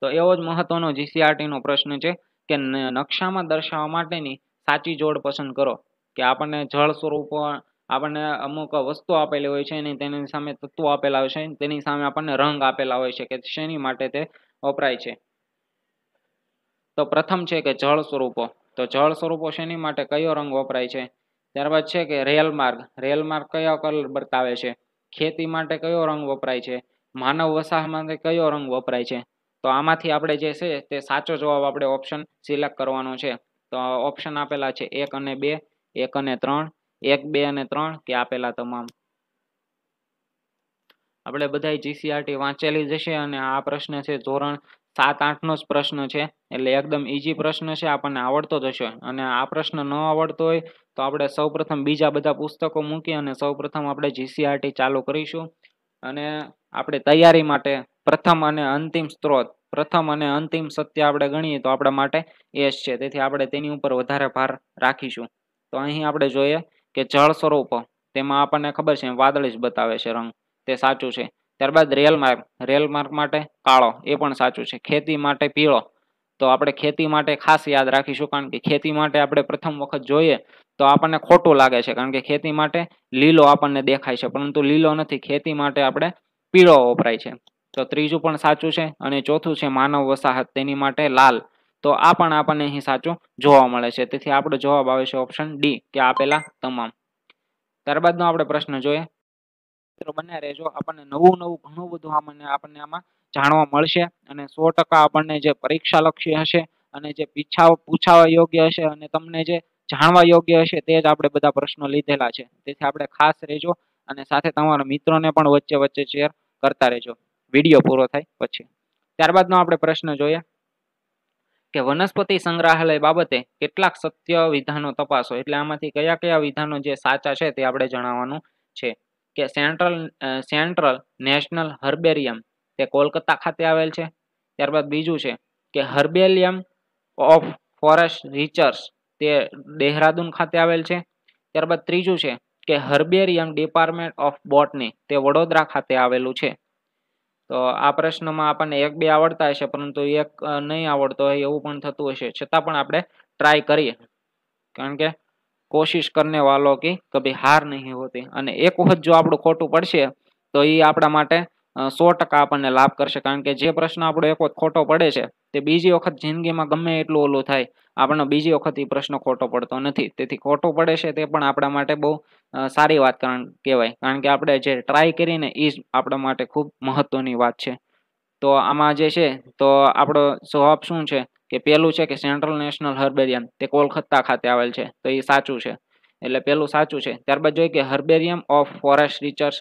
તો એવો જ મહત્વનો જીસીઆરટીનો પ્રશ્ન છે કે નકશામાં દર્શાવવા માટેની સાચી જોડ પસંદ કરો કે આપણને જળ સ્વરૂપ આપણને અમુક વસ્તુ આપેલી હોય છે અને તેની સામે તત્વો આપેલા હોય છે તેની સામે આપણને રંગ આપેલા હોય છે કે શેની માટે તે વપરાય છે તો પ્રથમ છે કે જળ સ્વરૂપો તો જળ સ્વરૂપો શેની માટે કયો રંગ વપરાય છે ત્યારબાદ છે કે રેલ માર્ગ રેલ માર્ગ કયો કલર બતાવે છે ખેતી માટે કયો રંગ વપરાય છે માનવ વસાહ માટે કયો રંગ વપરાય છે તો આમાંથી આપણે જે છે તે સાચો જવાબ આપણે ઓપ્શન સિલેક્ટ કરવાનો છે તો ઓપ્શન આપેલા છે એક અને બે એક અને ત્રણ એક બે અને ત્રણ કે આપેલા તમામ આપણે બધા જીસીઆરટી વાંચેલી જશે અને આ પ્રશ્ન છે ધોરણ સાત આઠનો જ પ્રશ્ન છે એટલે એકદમ ઇઝી પ્રશ્ન છે આપણને આવડતો જશે અને આ પ્રશ્ન ન આવડતો હોય તો આપણે સૌપ્રથમ બીજા બધા પુસ્તકો મૂકી અને સૌપ્રથમ આપણે જીસીઆરટી ચાલુ કરીશું અને આપણે તૈયારી માટે પ્રથમ અને અંતિમ સ્ત્રોત પ્રથમ અને અંતિમ સત્ય આપણે ગણીએ તો આપણા માટે એસ છે તેથી આપણે તેની ઉપર વધારે ભાર રાખીશું તો અહીં આપણે જોઈએ કે જળ સ્વરૂપ તેમાં આપણને ખબર છે વાદળી જ બતાવે છે રંગ તે સાચું છે ત્યારબાદ રેલ માર્ગ રેલ માર્ગ માટે કાળો એ પણ સાચું છે ખેતી માટે પીળો તો આપણે ખેતી માટે ખાસ યાદ રાખીશું કારણ કે ખેતી માટે આપણે પ્રથમ વખત જોઈએ તો આપણને ખોટું લાગે છે કારણ કે ખેતી માટે લીલો આપણને દેખાય છે પરંતુ લીલો નથી ખેતી માટે આપણે પીળો વપરાય છે તો ત્રીજું પણ સાચું છે અને ચોથું છે માનવ વસાહત તેની માટે લાલ તો આ પણ આપણને અહીં સાચું જોવા મળે છે તેથી આપણો જવાબ આવે છે ઓપ્શન ડી કે આપેલા તમામ ત્યારબાદનો આપણે પ્રશ્ન જોઈએ મિત્રો બન્યા રહેજો આપણને નવું નવું ઘણું બધું આપણને આપણને આમાં જાણવા મળશે અને સો ટકા આપણને જે પરીક્ષાલક્ષી હશે અને જે પીછા પૂછાવા યોગ્ય હશે અને તમને જે જાણવા યોગ્ય હશે તે જ આપણે બધા પ્રશ્નો લીધેલા છે તેથી આપણે ખાસ રહેજો અને સાથે તમારા મિત્રોને પણ વચ્ચે વચ્ચે શેર કરતા રહેજો વિડીયો પૂરો થાય પછી ત્યારબાદનો આપણે પ્રશ્ન જોઈએ કે વનસ્પતિ સંગ્રહાલય બાબતે કેટલાક સત્ય વિધાનો તપાસો એટલે આમાંથી કયા કયા વિધાનો જે સાચા છે તે આપણે જણાવવાનું છે કે સેન્ટ્રલ સેન્ટ્રલ નેશનલ હર્બેરિયમ તે કોલકાતા ખાતે આવેલ છે ત્યારબાદ બીજું છે કે હર્બેલિયમ ઓફ ફોરેસ્ટ રિચર્સ તે દેહરાદૂન ખાતે આવેલ છે ત્યારબાદ ત્રીજું છે કે હર્બેરિયમ ડિપાર્ટમેન્ટ ઓફ બોટની તે વડોદરા ખાતે આવેલું છે તો આ પ્રશ્નમાં આપણને એક બે આવડતા હશે પરંતુ એક નહીં આવડતો હોય એવું પણ થતું હશે છતાં પણ આપણે ટ્રાય કરીએ કારણ કે કોશિશ કરને વાલો કે કભી હાર નહીં હોતી અને એક વખત જો આપણું ખોટું પડશે તો એ આપણા માટે સો ટકા આપણને લાભ કરશે કારણ કે જે પ્રશ્ન આપણો એક વખત ખોટો પડે છે તે બીજી વખત જિંદગીમાં ગમે એટલું ઓલું થાય આપણો બીજી વખત એ પ્રશ્ન ખોટો પડતો નથી તેથી ખોટો પડે છે તે પણ આપણા માટે બહુ સારી વાત કારણ કહેવાય કારણ કે આપણે જે ટ્રાય કરીને એ જ આપણા માટે ખૂબ મહત્ત્વની વાત છે તો આમાં જે છે તો આપણો જવાબ શું છે કે પહેલું છે કે સેન્ટ્રલ નેશનલ હર્બેરિયમ તે કોલકાતા ખાતે આવેલ છે તો એ સાચું છે એટલે પહેલું સાચું છે ત્યારબાદ જોઈએ કે હર્બેરિયમ ઓફ ફોરેસ્ટ રિસર્ચ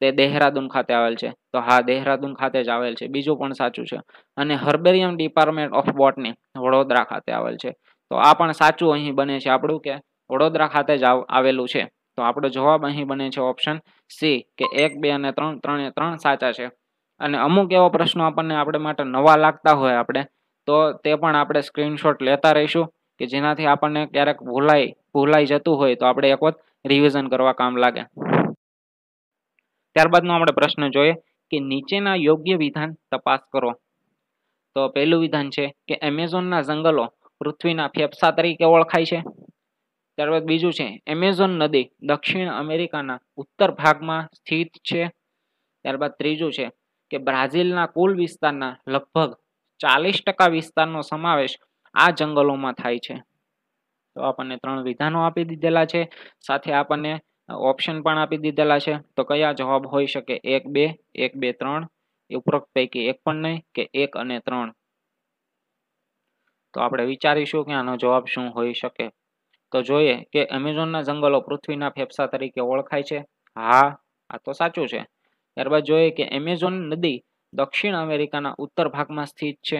તે દેહરાદૂન ખાતે આવેલ છે તો હા દેહરાદૂન ખાતે જ આવેલ છે બીજું પણ સાચું છે અને herbarium department of botany Vadodara ખાતે આવેલ છે તો આ પણ સાચું અહીં બને છે આપણું કે વડોદરા ખાતે જ આવેલું છે તો આપણો જવાબ અહીં બને છે ઓપ્શન સી કે એક બે અને ત્રણ ત્રણે ત્રણ સાચા છે અને અમુક એવા પ્રશ્નો આપણને આપણે માટે નવા લાગતા હોય આપણે તો તે પણ આપણે સ્ક્રીનશોટ લેતા રહીશું કે જેનાથી આપણને ક્યારેક ભૂલાઈ ભૂલાઈ જતું હોય તો આપણે એક વખત રિવિઝન કરવા કામ લાગે ત્યારબાદનો આપણે પ્રશ્ન જોઈએ કે નીચેના યોગ્ય વિધાન તપાસ કરો તો પહેલું વિધાન છે કે એમેઝોનના જંગલો પૃથ્વીના ફેફસા તરીકે ઓળખાય છે ત્યારબાદ બીજું છે એમેઝોન નદી દક્ષિણ અમેરિકાના ઉત્તર ભાગમાં સ્થિત છે ત્યારબાદ ત્રીજું છે કે બ્રાઝિલના કુલ વિસ્તારના લગભગ ચાલીસ ટકા વિસ્તારનો સમાવેશ આ જંગલોમાં થાય છે તો આપણને ત્રણ વિધાનો આપી દીધેલા છે સાથે આપણને ઓપ્શન પણ આપી દીધેલા છે તો કયા જવાબ હોઈ શકે એક બે એક બે ત્રણ ઉપરોક્ત પૈકી એક પણ નહીં કે એક અને ત્રણ તો આપણે વિચારીશું કે આનો જવાબ શું હોઈ શકે તો જોઈએ કે એમેઝોનના જંગલો પૃથ્વીના ફેફસા તરીકે ઓળખાય છે હા આ તો સાચું છે ત્યારબાદ જોઈએ કે એમેઝોન નદી દક્ષિણ અમેરિકાના ઉત્તર ભાગમાં સ્થિત છે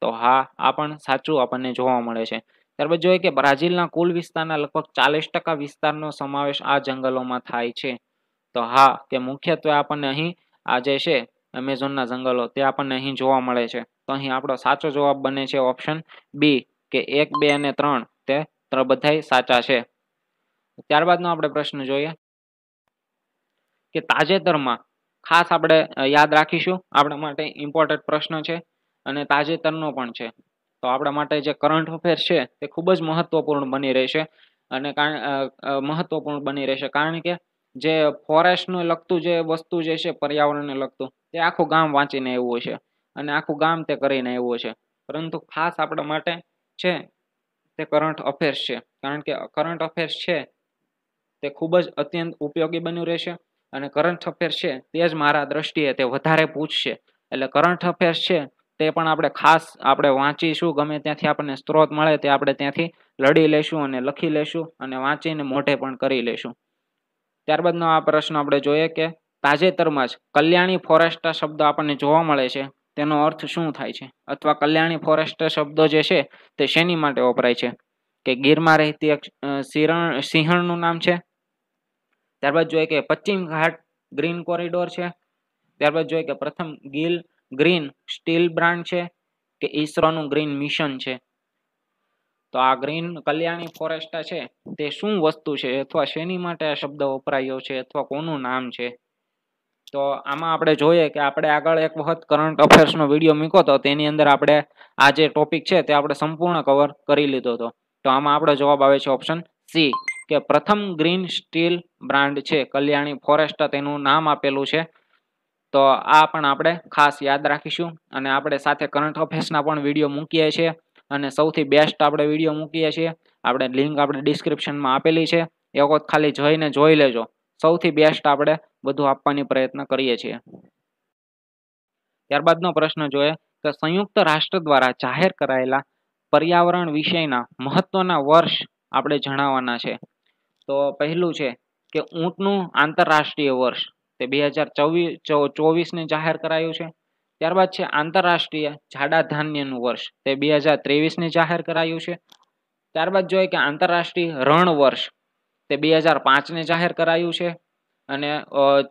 તો હા આ પણ સાચું આપણને જોવા મળે છે ત્યારબાદ જોઈએ કે બ્રાઝિલના કુલ વિસ્તારના લગભગ ચાલીસ ટકા વિસ્તારનો સમાવેશ આ જંગલોમાં થાય છે તો હા કે મુખ્યત્વે આપણને અહીં આ જે છે એમેઝોનના જંગલો તે આપણને અહીં જોવા મળે છે તો અહીં આપણો સાચો જવાબ બને છે ઓપ્શન બી કે એક બે અને ત્રણ તે બધાય સાચા છે ત્યારબાદનો આપણે પ્રશ્ન જોઈએ કે તાજેતરમાં ખાસ આપણે યાદ રાખીશું આપણા માટે ઇમ્પોર્ટન્ટ પ્રશ્ન છે અને તાજેતરનો પણ છે તો આપણા માટે જે કરંટ અફેર છે તે ખૂબ જ મહત્વપૂર્ણ બની રહેશે અને કારણ મહત્વપૂર્ણ બની રહેશે કારણ કે જે ફોરેસ્ટનું લગતું જે વસ્તુ જે છે પર્યાવરણને લગતું તે આખું ગામ વાંચીને એવું છે અને આખું ગામ તે કરીને એવું છે પરંતુ ખાસ આપણા માટે છે તે કરંટ અફેર્સ છે કારણ કે કરંટ અફેર્સ છે તે ખૂબ જ અત્યંત ઉપયોગી બન્યું રહેશે અને કરંટ અફેર્સ છે તે જ મારા દ્રષ્ટિએ તે વધારે પૂછશે એટલે કરંટ અફેર્સ છે તે પણ આપણે ખાસ આપણે વાંચીશું ગમે ત્યાંથી આપણને સ્ત્રોત મળે તે આપણે ત્યાંથી લડી લેશું અને લખી લેશું અને વાંચીને મોઢે પણ કરી લેશું ત્યારબાદનો આ પ્રશ્ન આપણે જોઈએ કે તાજેતરમાં જ કલ્યાણી ફોરેસ્ટ શબ્દ આપણને જોવા મળે છે તેનો અર્થ શું થાય છે અથવા કલ્યાણી ફોરેસ્ટ શબ્દો જે છે તે શેની માટે વપરાય છે કે ગીરમાં રહેતી એક સિંહણ સિંહણનું નામ છે ત્યારબાદ જોઈએ કે પશ્ચિમ ઘાટ ગ્રીન કોરિડોર છે ત્યારબાદ જોઈએ કે પ્રથમ ગીલ ગ્રીન સ્ટીલ બ્રાન્ડ છે કે ઈસરોનું ગ્રીન મિશન છે તો આ ગ્રીન કલ્યાણી ફોરેસ્ટા છે તે શું વસ્તુ છે અથવા શેની માટે આ શબ્દ વપરાયો છે અથવા કોનું નામ છે તો આમાં આપણે જોઈએ કે આપણે આગળ એક વખત કરંટ અફેર્સનો વિડીયો મૂક્યો હતો તેની અંદર આપણે આ જે ટોપિક છે તે આપણે સંપૂર્ણ કવર કરી લીધો હતો તો આમાં આપણો જવાબ આવે છે ઓપ્શન સી કે પ્રથમ ગ્રીન સ્ટીલ બ્રાન્ડ છે કલ્યાણી ફોરેસ્ટ તેનું નામ આપેલું છે તો આ પણ આપણે ખાસ યાદ રાખીશું અને આપણે સાથે કરંટ અફેર્સના પણ વિડીયો મૂકીએ છીએ અને સૌથી બેસ્ટ આપણે વિડીયો મૂકીએ છીએ આપણે લિંક આપણે ડિસ્ક્રિપ્શનમાં આપેલી છે એ વખત ખાલી જઈને જોઈ લેજો સૌથી બેસ્ટ આપણે બધું આપવાની પ્રયત્ન કરીએ છીએ ત્યારબાદનો પ્રશ્ન જોઈએ કે સંયુક્ત રાષ્ટ્ર દ્વારા જાહેર કરાયેલા પર્યાવરણ વિષયના મહત્વના વર્ષ આપણે જણાવવાના છે તો પહેલું છે કે ઊંટનું આંતરરાષ્ટ્રીય વર્ષ તે બે હજાર ચોવીસ ચોવીસને જાહેર કરાયું છે ત્યારબાદ છે આંતરરાષ્ટ્રીય જાડા ધાન્યનું વર્ષ તે બે હજાર ત્રેવીસને જાહેર કરાયું છે ત્યારબાદ જોઈએ કે આંતરરાષ્ટ્રીય રણ વર્ષ તે બે હજાર પાંચને જાહેર કરાયું છે અને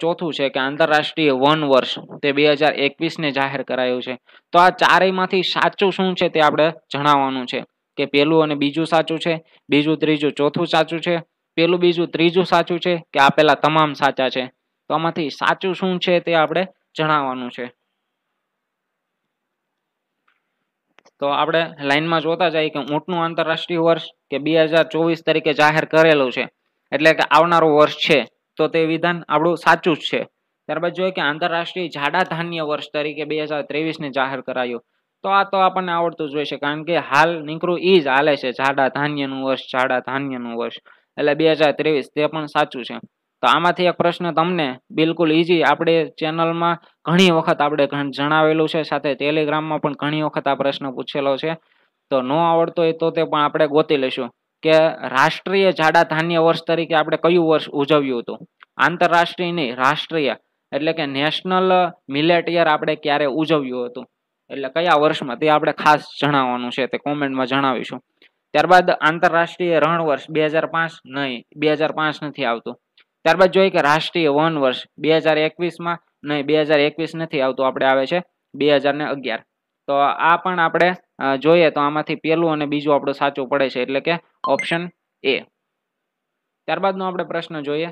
ચોથું છે કે આંતરરાષ્ટ્રીય વન વર્ષ તે બે હજાર એકવીસને જાહેર કરાયું છે તો આ ચારેયમાંથી સાચું શું છે તે આપણે જણાવવાનું છે કે પહેલું અને બીજું સાચું છે બીજું ત્રીજું ચોથું સાચું છે પેલું બીજું ત્રીજું સાચું છે કે આપેલા તમામ સાચા છે તો આમાંથી સાચું શું છે તે આપણે જણાવવાનું છે તો આપણે લાઈનમાં જોતા જઈએ કે ઊંટનું આંતરરાષ્ટ્રીય વર્ષ કે બે હજાર ચોવીસ તરીકે જાહેર કરેલું છે એટલે કે આવનારું વર્ષ છે તો તે વિધાન આપણું સાચું જ છે ત્યારબાદ જોઈએ કે આંતરરાષ્ટ્રીય જાડા ધાન્ય વર્ષ તરીકે બે હજાર ત્રેવીસને જાહેર કરાયું તો આ તો આપણને આવડતું જ હોય છે કારણ કે હાલ નીકળું એ જ હાલે છે જાડા ધાન્યનું વર્ષ જાડા ધાન્યનું વર્ષ એટલે બે હજાર ત્રેવીસ તે પણ સાચું છે તો આમાંથી એક પ્રશ્ન તમને બિલકુલ ઇઝી આપણે ચેનલમાં ઘણી વખત આપણે જણાવેલું છે સાથે ટેલિગ્રામમાં પણ ઘણી વખત આ પ્રશ્ન પૂછેલો છે તો ન આવડતો હોય તો તે પણ આપણે ગોતી લઈશું કે રાષ્ટ્રીય જાડા ધાન્ય વર્ષ તરીકે આપણે કયું વર્ષ ઉજવ્યું હતું આંતરરાષ્ટ્રીય નહીં રાષ્ટ્રીય એટલે કે નેશનલ મિલેટ યર આપણે ક્યારે ઉજવ્યું હતું એટલે કયા વર્ષમાં તે આપણે ખાસ જણાવવાનું છે તે કોમેન્ટમાં જણાવીશું ત્યારબાદ આંતરરાષ્ટ્રીય રણ વર્ષ બે હજાર પાંચ નહીં બે હજાર પાંચ નથી આવતું ત્યારબાદ જોઈએ કે રાષ્ટ્રીય વન વર્ષ બે હજાર એકવીસમાં નહીં બે હજાર એકવીસ નથી આવતું આપણે આવે છે બે હજાર ને અગિયાર તો આ પણ આપણે જોઈએ તો આમાંથી પહેલું અને બીજું આપણું સાચું પડે છે એટલે કે ઓપ્શન એ ત્યારબાદનો આપણે પ્રશ્ન જોઈએ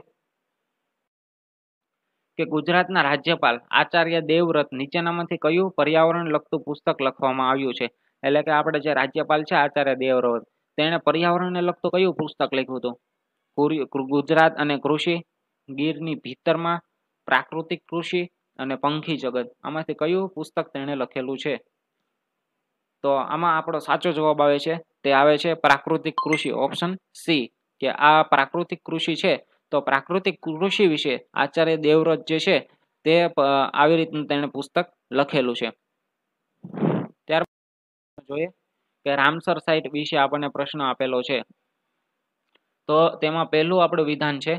કે ગુજરાતના રાજ્યપાલ આચાર્ય દેવવ્રત નીચેનામાંથી કયું પર્યાવરણ લગતું પુસ્તક લખવામાં આવ્યું છે એટલે કે આપણે જે રાજ્યપાલ છે આચાર્ય દેવવ્રત તેણે પર્યાવરણને લગતું કયું પુસ્તક લખ્યું હતું ગુજરાત અને કૃષિ ગીરની ભીતરમાં પ્રાકૃતિક કૃષિ અને પંખી જગત આમાંથી કયું પુસ્તક તેણે લખેલું છે તો આમાં આપણો સાચો જવાબ આવે છે તે આવે છે પ્રાકૃતિક કૃષિ ઓપ્શન સી કે આ પ્રાકૃતિક કૃષિ છે તો પ્રાકૃતિક કૃષિ વિશે આચાર્ય દેવવ્રત જે છે તે આવી રીતનું તેણે પુસ્તક લખેલું છે ત્યાર જોઈએ કે રામસર સાઇટ વિશે આપણને પ્રશ્ન આપેલો છે તો તેમાં પહેલું આપણું વિધાન છે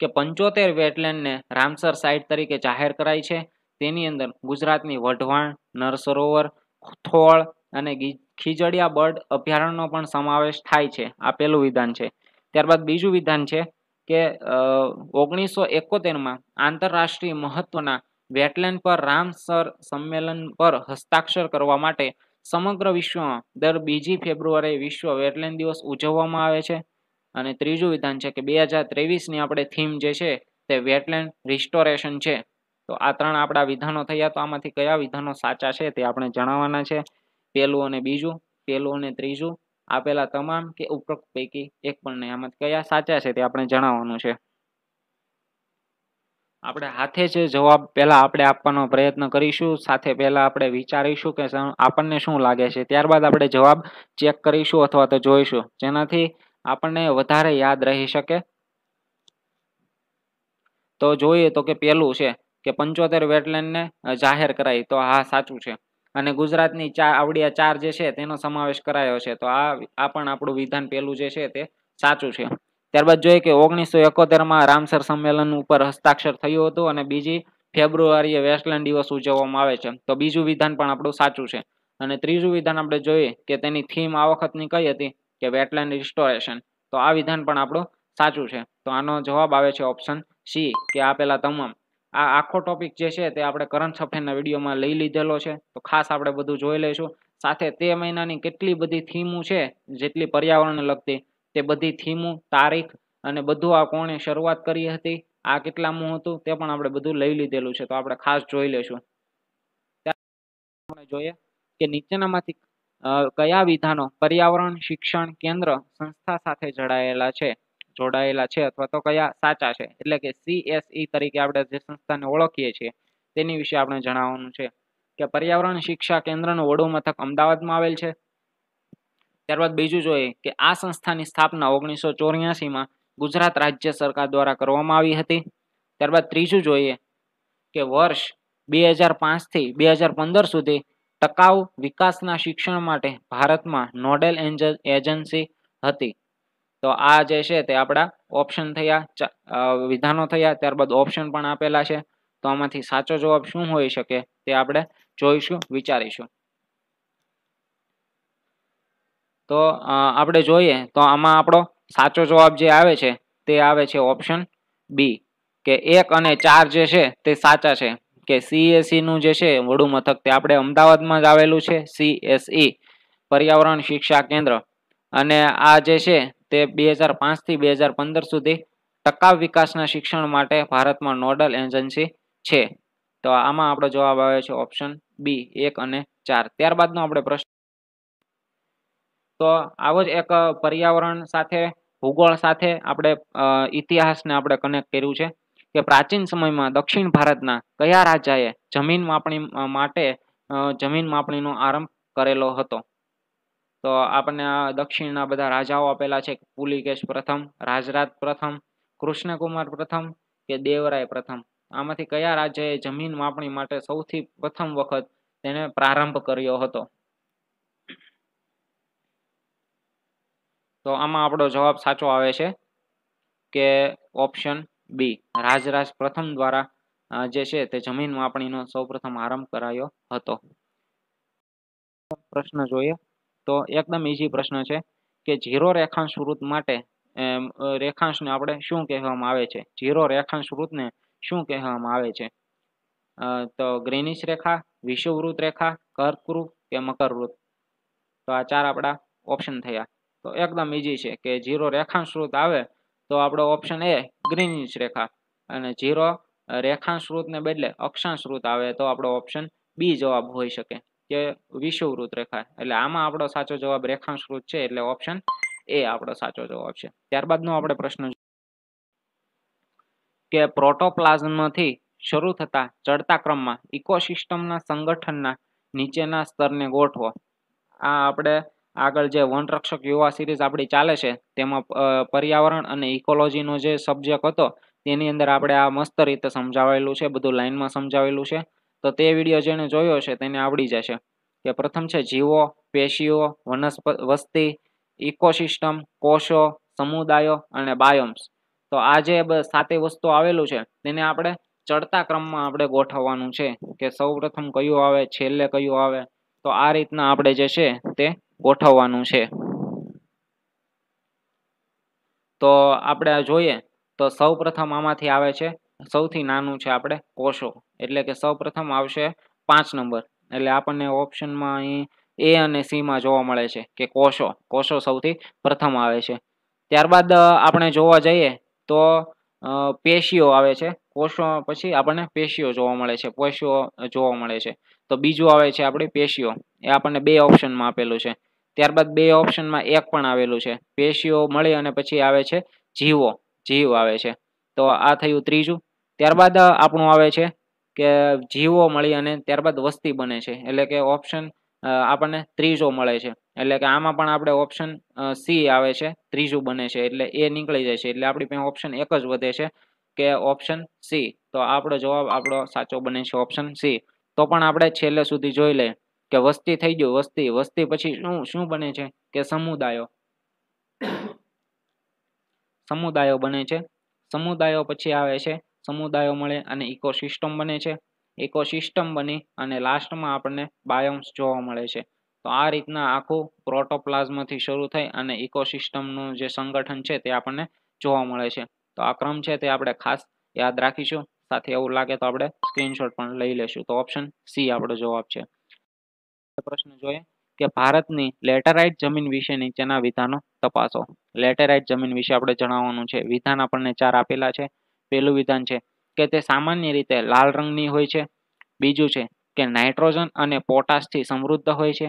કે પંચોતેર વેટલેન્ડને રામસર સાઇટ તરીકે જાહેર કરાઈ છે તેની અંદર ગુજરાતની વઢવાણ નરસરોવર થોળ અને ખીજડિયા બર્ડ અભયારણ્યનો પણ સમાવેશ થાય છે આ પહેલું વિધાન છે ત્યારબાદ બીજું વિધાન છે કે ઓગણીસો એકોતેરમાં આંતરરાષ્ટ્રીય મહત્વના વેટલેન્ડ પર રામસર સંમેલન પર હસ્તાક્ષર કરવા માટે સમગ્ર વિશ્વમાં દર બીજી ફેબ્રુઆરી વિશ્વ વેટલેન્ડ દિવસ ઉજવવામાં આવે છે અને ત્રીજું વિધાન છે કે બે હજાર ત્રેવીસની આપણે થીમ જે છે તે વેટલેન્ડ રિસ્ટોરેશન છે તો આ ત્રણ આપણા વિધાનો થયા તો આમાંથી કયા વિધાનો સાચા છે તે આપણે જણાવવાના છે પહેલું અને બીજું પહેલું અને ત્રીજું આપેલા તમામ કે ઉપરોક્ત પૈકી એક પણ નહીં આમાંથી કયા સાચા છે તે આપણે જણાવવાનું છે આપણે હાથે જે જવાબ પહેલાં આપણે આપવાનો પ્રયત્ન કરીશું સાથે પહેલાં આપણે વિચારીશું કે આપણને શું લાગે છે ત્યારબાદ આપણે જવાબ ચેક કરીશું અથવા તો જોઈશું જેનાથી આપણને વધારે યાદ રહી શકે તો જોઈએ તો કે પહેલું છે કે પંચોતેર વેટલેન્ડને જાહેર કરાઈ તો હા સાચું છે અને ગુજરાતની ચાર આવડિયા ચાર જે છે તેનો સમાવેશ કરાયો છે તો આ આ પણ આપણું વિધાન પહેલું જે છે તે સાચું છે ત્યારબાદ જોઈએ કે ઓગણીસો એકોતેરમાં રામસર સંમેલન ઉપર હસ્તાક્ષર થયું હતું અને બીજી ફેબ્રુઆરીએ વેસ્ટલેન્ડ દિવસ ઉજવવામાં આવે છે તો બીજું વિધાન પણ આપણું સાચું છે અને ત્રીજું વિધાન આપણે જોઈએ કે તેની થીમ આ વખતની કઈ હતી કે વેટલેન્ડ રિસ્ટોરેશન તો આ વિધાન પણ આપણું સાચું છે તો આનો જવાબ આવે છે ઓપ્શન સી કે આપેલા તમામ આ આખો ટોપિક જે છે તે આપણે કરંટ અફેરના વિડીયોમાં લઈ લીધેલો છે તો ખાસ આપણે બધું જોઈ લઈશું સાથે તે મહિનાની કેટલી બધી થીમો છે જેટલી પર્યાવરણ લગતી તે બધી થીમો તારીખ અને બધું આ કોણે શરૂઆત કરી હતી આ કેટલામું હતું તે પણ આપણે બધું લઈ લીધેલું છે તો આપણે ખાસ જોઈ લઈશું જોઈએ કે નીચેનામાંથી કયા વિધાનો પર્યાવરણ શિક્ષણ કેન્દ્ર સંસ્થા સાથે જોડાયેલા છે જોડાયેલા છે અથવા તો કયા સાચા છે એટલે કે સીએસઈ e તરીકે આપણે જે સંસ્થાને ઓળખીએ છીએ તેની વિશે આપણે જણાવવાનું છે કે પર્યાવરણ શિક્ષા કેન્દ્રનું વડું મથક અમદાવાદમાં આવેલ છે ત્યારબાદ બીજું જોઈએ કે આ સંસ્થાની સ્થાપના ઓગણીસો ચોર્યાસીમાં ગુજરાત રાજ્ય સરકાર દ્વારા કરવામાં આવી હતી ત્યારબાદ ત્રીજું જોઈએ કે વર્ષ બે હજાર પાંચથી બે હજાર પંદર સુધી ટકાઉ વિકાસના શિક્ષણ માટે ભારતમાં નોડેલ એજન્સી હતી તો આ જે છે તે આપણા ઓપ્શન થયા વિધાનો થયા ત્યારબાદ ઓપ્શન પણ આપેલા છે તો આમાંથી સાચો જવાબ શું હોઈ શકે તે આપણે જોઈશું વિચારીશું તો આપણે જોઈએ તો આમાં આપણો સાચો જવાબ જે આવે છે તે આવે છે ઓપ્શન બી કે એક અને ચાર જે છે તે સાચા છે કે સીએસઈનું e જે છે વડુ મથક તે આપણે અમદાવાદમાં જ આવેલું છે સીએસઈ e, પર્યાવરણ શિક્ષા કેન્દ્ર અને આ જે છે તે બે હજાર પાંચથી બે હજાર પંદર સુધી ટકા વિકાસના શિક્ષણ માટે ભારતમાં નોડલ એજન્સી છે તો આમાં આપણો જવાબ આવે છે ઓપ્શન બી એક અને ચાર ત્યારબાદનો આપણે પ્રશ્ન તો આવો જ એક પર્યાવરણ સાથે ભૂગોળ સાથે આપણે ઇતિહાસને આપણે કનેક્ટ કર્યું છે કે પ્રાચીન સમયમાં દક્ષિણ ભારતના કયા રાજાએ જમીન માપણી માટે જમીન માપણીનો આરંભ કરેલો હતો તો આપણને દક્ષિણના બધા રાજાઓ આપેલા છે પુલિકેશ પ્રથમ રાજરાજ પ્રથમ કૃષ્ણકુમાર પ્રથમ કે દેવરાય પ્રથમ આમાંથી કયા રાજાએ જમીન માપણી માટે સૌથી પ્રથમ વખત તેને પ્રારંભ કર્યો હતો તો આમાં આપણો જવાબ સાચો આવે છે કે ઓપ્શન બી રાજરાજ પ્રથમ દ્વારા જે છે તે જમીન માપણીનો સૌપ્રથમ આરંભ કરાયો હતો પ્રશ્ન જોઈએ તો એકદમ ઈઝી પ્રશ્ન છે કે ઝીરો રેખાંશ વૃત્ત માટે રેખાંશને આપણે શું કહેવામાં આવે છે ઝીરો રેખાંશ વૃત્તને શું કહેવામાં આવે છે તો ગ્રેનિશ રેખા વિષુવૃત રેખા કર્કવૃત કે મકરવૃત તો આ ચાર આપણા ઓપ્શન થયા તો એકદમ ઈઝી છે કે ઝીરો રેખાંશ વૃત્ત આવે તો આપણો ઓપ્શન એ ગ્રીનિચ રેખા અને ઝીરો રેખાંશ બદલે અક્ષાંશ આવે તો આપણો ઓપ્શન બી જવાબ હોઈ શકે કે વિષુવવૃત્ત રેખા એટલે આમાં આપણો સાચો જવાબ રેખાંશ્રુત છે એટલે ઓપ્શન એ આપણો સાચો જવાબ છે ત્યારબાદનો આપણે પ્રશ્ન કે પ્રોટોપ્લાઝમથી શરૂ થતા ચડતા ક્રમમાં ઇકોસિસ્ટમના સંગઠનના નીચેના સ્તરને ગોઠવો આ આપણે આગળ જે વનરક્ષક યુવા સિરીઝ આપણી ચાલે છે તેમાં પર્યાવરણ અને ઇકોલોજીનો જે સબ્જેક્ટ હતો તેની અંદર આપણે આ મસ્ત રીતે સમજાવેલું છે બધું લાઇનમાં સમજાવેલું છે તો તે વિડીયો જેને જોયો છે તેને આવડી જશે કે પ્રથમ છે જીવો પેશીઓ વનસ્પતિ વસ્તી ઇકોસિસ્ટમ કોષો સમુદાયો અને બાયોમ્સ તો આ જે સાતે વસ્તુ આવેલું છે તેને આપણે ચડતા ક્રમમાં આપણે ગોઠવવાનું છે કે સૌ પ્રથમ કયું આવે છેલ્લે કયું આવે તો આ રીતના આપણે જે છે તે ગોઠવવાનું છે તો આપણે જોઈએ તો સૌપ્રથમ આમાંથી આવે છે સૌથી નાનું છે આપણે કોષો એટલે કે સૌપ્રથમ આવશે પાંચ નંબર એટલે આપણને ઓપ્શનમાં અહીં એ અને સીમાં જોવા મળે છે કે કોષો કોષો સૌથી પ્રથમ આવે છે ત્યારબાદ આપણે જોવા જઈએ તો પેશીઓ આવે છે કોષો પછી આપણને પેશીઓ જોવા મળે છે પેશીઓ જોવા મળે છે તો બીજું આવે છે આપણી પેશીઓ એ આપણને બે ઓપ્શનમાં આપેલું છે ત્યારબાદ બે ઓપ્શનમાં એક પણ આવેલું છે પેશીઓ મળી અને પછી આવે છે જીવો જીવ આવે છે તો આ થયું ત્રીજું ત્યારબાદ આપણું આવે છે કે જીવો મળી અને ત્યારબાદ વસ્તી બને છે એટલે કે ઓપ્શન આપણને ત્રીજો મળે છે એટલે કે આમાં પણ આપણે ઓપ્શન સી આવે છે ત્રીજું બને છે એટલે એ નીકળી જાય છે એટલે આપણી પાસે ઓપ્શન એક જ વધે છે કે ઓપ્શન સી તો આપણો જવાબ આપણો સાચો બને છે ઓપ્શન સી તો પણ આપણે છેલ્લે સુધી જોઈ લઈએ કે વસ્તી થઈ ગયું વસ્તી વસ્તી પછી શું શું બને છે કે સમુદાયો સમુદાયો બને છે સમુદાયો પછી આવે છે સમુદાયો મળે અને ઇકોસિસ્ટમ બને છે ઇકોસિસ્ટમ બની અને લાસ્ટમાં આપણને બાયોમ્સ જોવા મળે છે તો આ રીતના આખું પ્રોટોપ્લાઝમાંથી શરૂ થઈ અને ઇકોસિસ્ટમનું જે સંગઠન છે તે આપણને જોવા મળે છે તો આ ક્રમ છે તે આપણે ખાસ યાદ રાખીશું સાથે એવું લાગે તો આપણે સ્ક્રીનશોટ પણ લઈ લેશું તો ઓપ્શન સી આપણો જવાબ છે પ્રશ્ન જોઈએ કે ભારતની લેટરાઇટ જમીન વિશે નીચેના વિધાનો તપાસો લેટરાઇટ જમીન વિશે આપણે જણાવવાનું છે વિધાન આપણને ચાર આપેલા છે પહેલું વિધાન છે કે તે સામાન્ય રીતે લાલ રંગની હોય છે બીજું છે કે નાઇટ્રોજન અને પોટાશથી સમૃદ્ધ હોય છે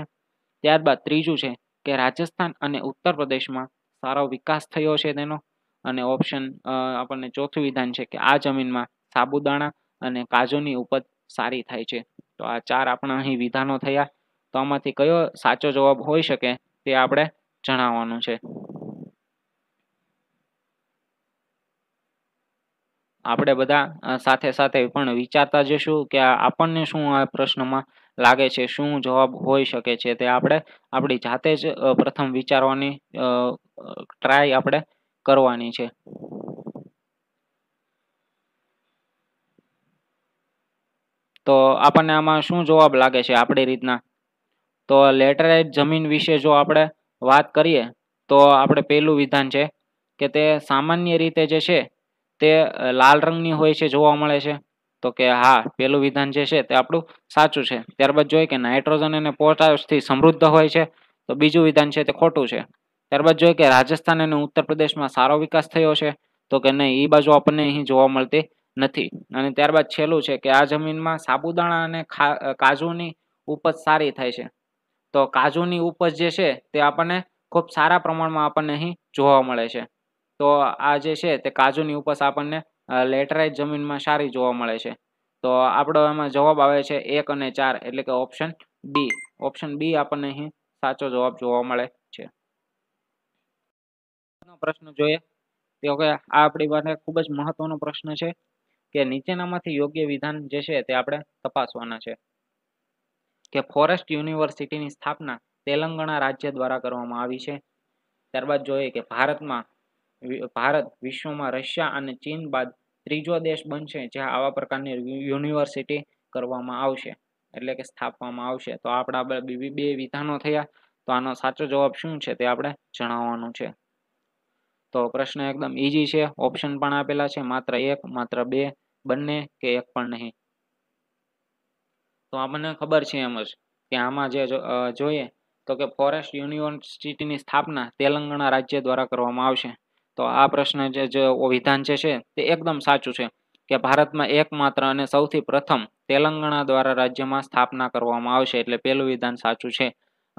ત્યારબાદ ત્રીજું છે કે રાજસ્થાન અને ઉત્તર પ્રદેશમાં સારો વિકાસ થયો છે તેનો અને ઓપ્શન આપણને ચોથું વિધાન છે કે આ જમીનમાં સાબુદાણા અને કાજુની ઉપજ સારી થાય છે તો આ ચાર આપણા અહીં વિધાનો થયા તો આમાંથી કયો સાચો જવાબ હોઈ શકે તે આપણે જણાવવાનું છે આપણે બધા સાથે સાથે પણ વિચારતા જશું કે આપણને શું આ પ્રશ્નમાં લાગે છે શું જવાબ હોઈ શકે છે તે આપણે આપણી જાતે જ પ્રથમ વિચારવાની ટ્રાય આપણે કરવાની છે તો આપણને આમાં શું જવાબ લાગે છે આપણી રીતના તો લેટરાઇટ જમીન વિશે જો આપણે વાત કરીએ તો આપણે પહેલું વિધાન છે કે તે સામાન્ય રીતે જે છે તે લાલ રંગની હોય છે જોવા મળે છે તો કે હા પહેલું વિધાન જે છે તે આપણું સાચું છે ત્યારબાદ જોઈએ કે નાઇટ્રોજન અને પોટાશથી સમૃદ્ધ હોય છે તો બીજું વિધાન છે તે ખોટું છે ત્યારબાદ જોઈએ કે રાજસ્થાન અને ઉત્તર પ્રદેશમાં સારો વિકાસ થયો છે તો કે નહીં એ બાજુ આપણને અહીં જોવા મળતી નથી અને ત્યારબાદ છેલ્લું છે કે આ જમીનમાં સાબુદાણા અને કાજુની ઉપજ સારી થાય છે તો કાજુની ઉપજ જે છે તે આપણને ખૂબ સારા પ્રમાણમાં આપણને અહીં જોવા મળે છે તો આ જે છે તે કાજુની ઉપજ આપણને લેટરાઇટ જમીનમાં સારી જોવા મળે છે તો આપણો એમાં જવાબ આવે છે એક અને ચાર એટલે કે ઓપ્શન બી ઓપ્શન બી આપણને અહીં સાચો જવાબ જોવા મળે છે પ્રશ્ન જોઈએ તો કે આ આપણી પાસે ખૂબ જ મહત્વનો પ્રશ્ન છે કે નીચેનામાંથી યોગ્ય વિધાન જે છે તે આપણે તપાસવાના છે કે ફોરેસ્ટ યુનિવર્સિટીની સ્થાપના તેલંગાણા રાજ્ય દ્વારા કરવામાં આવી છે ત્યારબાદ જોઈએ કે ભારતમાં ભારત વિશ્વમાં રશિયા અને ચીન બાદ ત્રીજો દેશ બનશે જ્યાં આવા પ્રકારની યુનિવર્સિટી કરવામાં આવશે એટલે કે સ્થાપવામાં આવશે તો આપણા બે વિધાનો થયા તો આનો સાચો જવાબ શું છે તે આપણે જણાવવાનું છે તો પ્રશ્ન એકદમ ઈઝી છે ઓપ્શન પણ આપેલા છે માત્ર એક માત્ર બે બંને કે એક પણ નહીં તો આપણને ખબર છે એમ જ કે આમાં જે જોઈએ તો કે ફોરેસ્ટ યુનિવર્સિટીની સ્થાપના તેલંગાણા રાજ્ય દ્વારા કરવામાં આવશે તો આ પ્રશ્ન જે વિધાન જે છે તે એકદમ સાચું છે કે ભારતમાં એકમાત્ર અને સૌથી પ્રથમ તેલંગાણા દ્વારા રાજ્યમાં સ્થાપના કરવામાં આવશે એટલે પહેલું વિધાન સાચું છે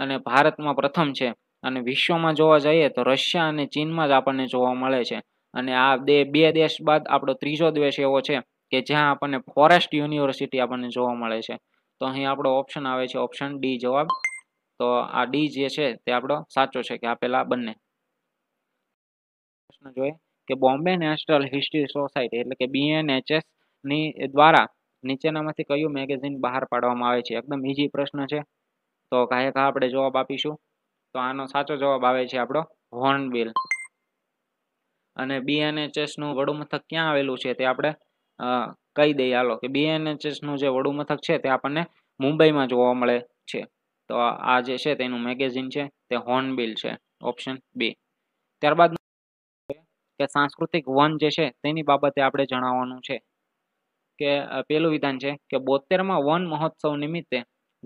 અને ભારતમાં પ્રથમ છે અને વિશ્વમાં જોવા જઈએ તો રશિયા અને ચીનમાં જ આપણને જોવા મળે છે અને આ બે દેશ બાદ આપણો ત્રીજો દેશ એવો છે કે જ્યાં આપણને ફોરેસ્ટ યુનિવર્સિટી આપણને જોવા મળે છે તો અહીં આપણો ઓપ્શન આવે છે ઓપ્શન ડી જવાબ તો આ ડી જે છે તે આપણો સાચો છે કે આપેલા બંને પ્રશ્ન જોઈએ કે બોમ્બે નેશનલ હિસ્ટ્રી સોસાયટી એટલે કે બીએનએચએસ ની દ્વારા નીચેનામાંથી કયું મેગેઝિન બહાર પાડવામાં આવે છે એકદમ ઈઝી પ્રશ્ન છે તો કાંઈ કાં આપણે જવાબ આપીશું તો આનો સાચો જવાબ આવે છે આપણો હોર્નબિલ અને બીએનએચએસનું વડુમથક ક્યાં આવેલું છે તે આપણે કહી દઈએ હાલો કે બીએનએચએસનું જે વડુ મથક છે તે આપણને મુંબઈમાં જોવા મળે છે તો આ જે છે તેનું મેગેઝિન છે તે હોર્નબિલ છે ઓપ્શન બી ત્યારબાદ કે સાંસ્કૃતિક વન જે છે તેની બાબતે આપણે જણાવવાનું છે કે પેલું વિધાન છે કે બોતેરમાં વન મહોત્સવ નિમિત્તે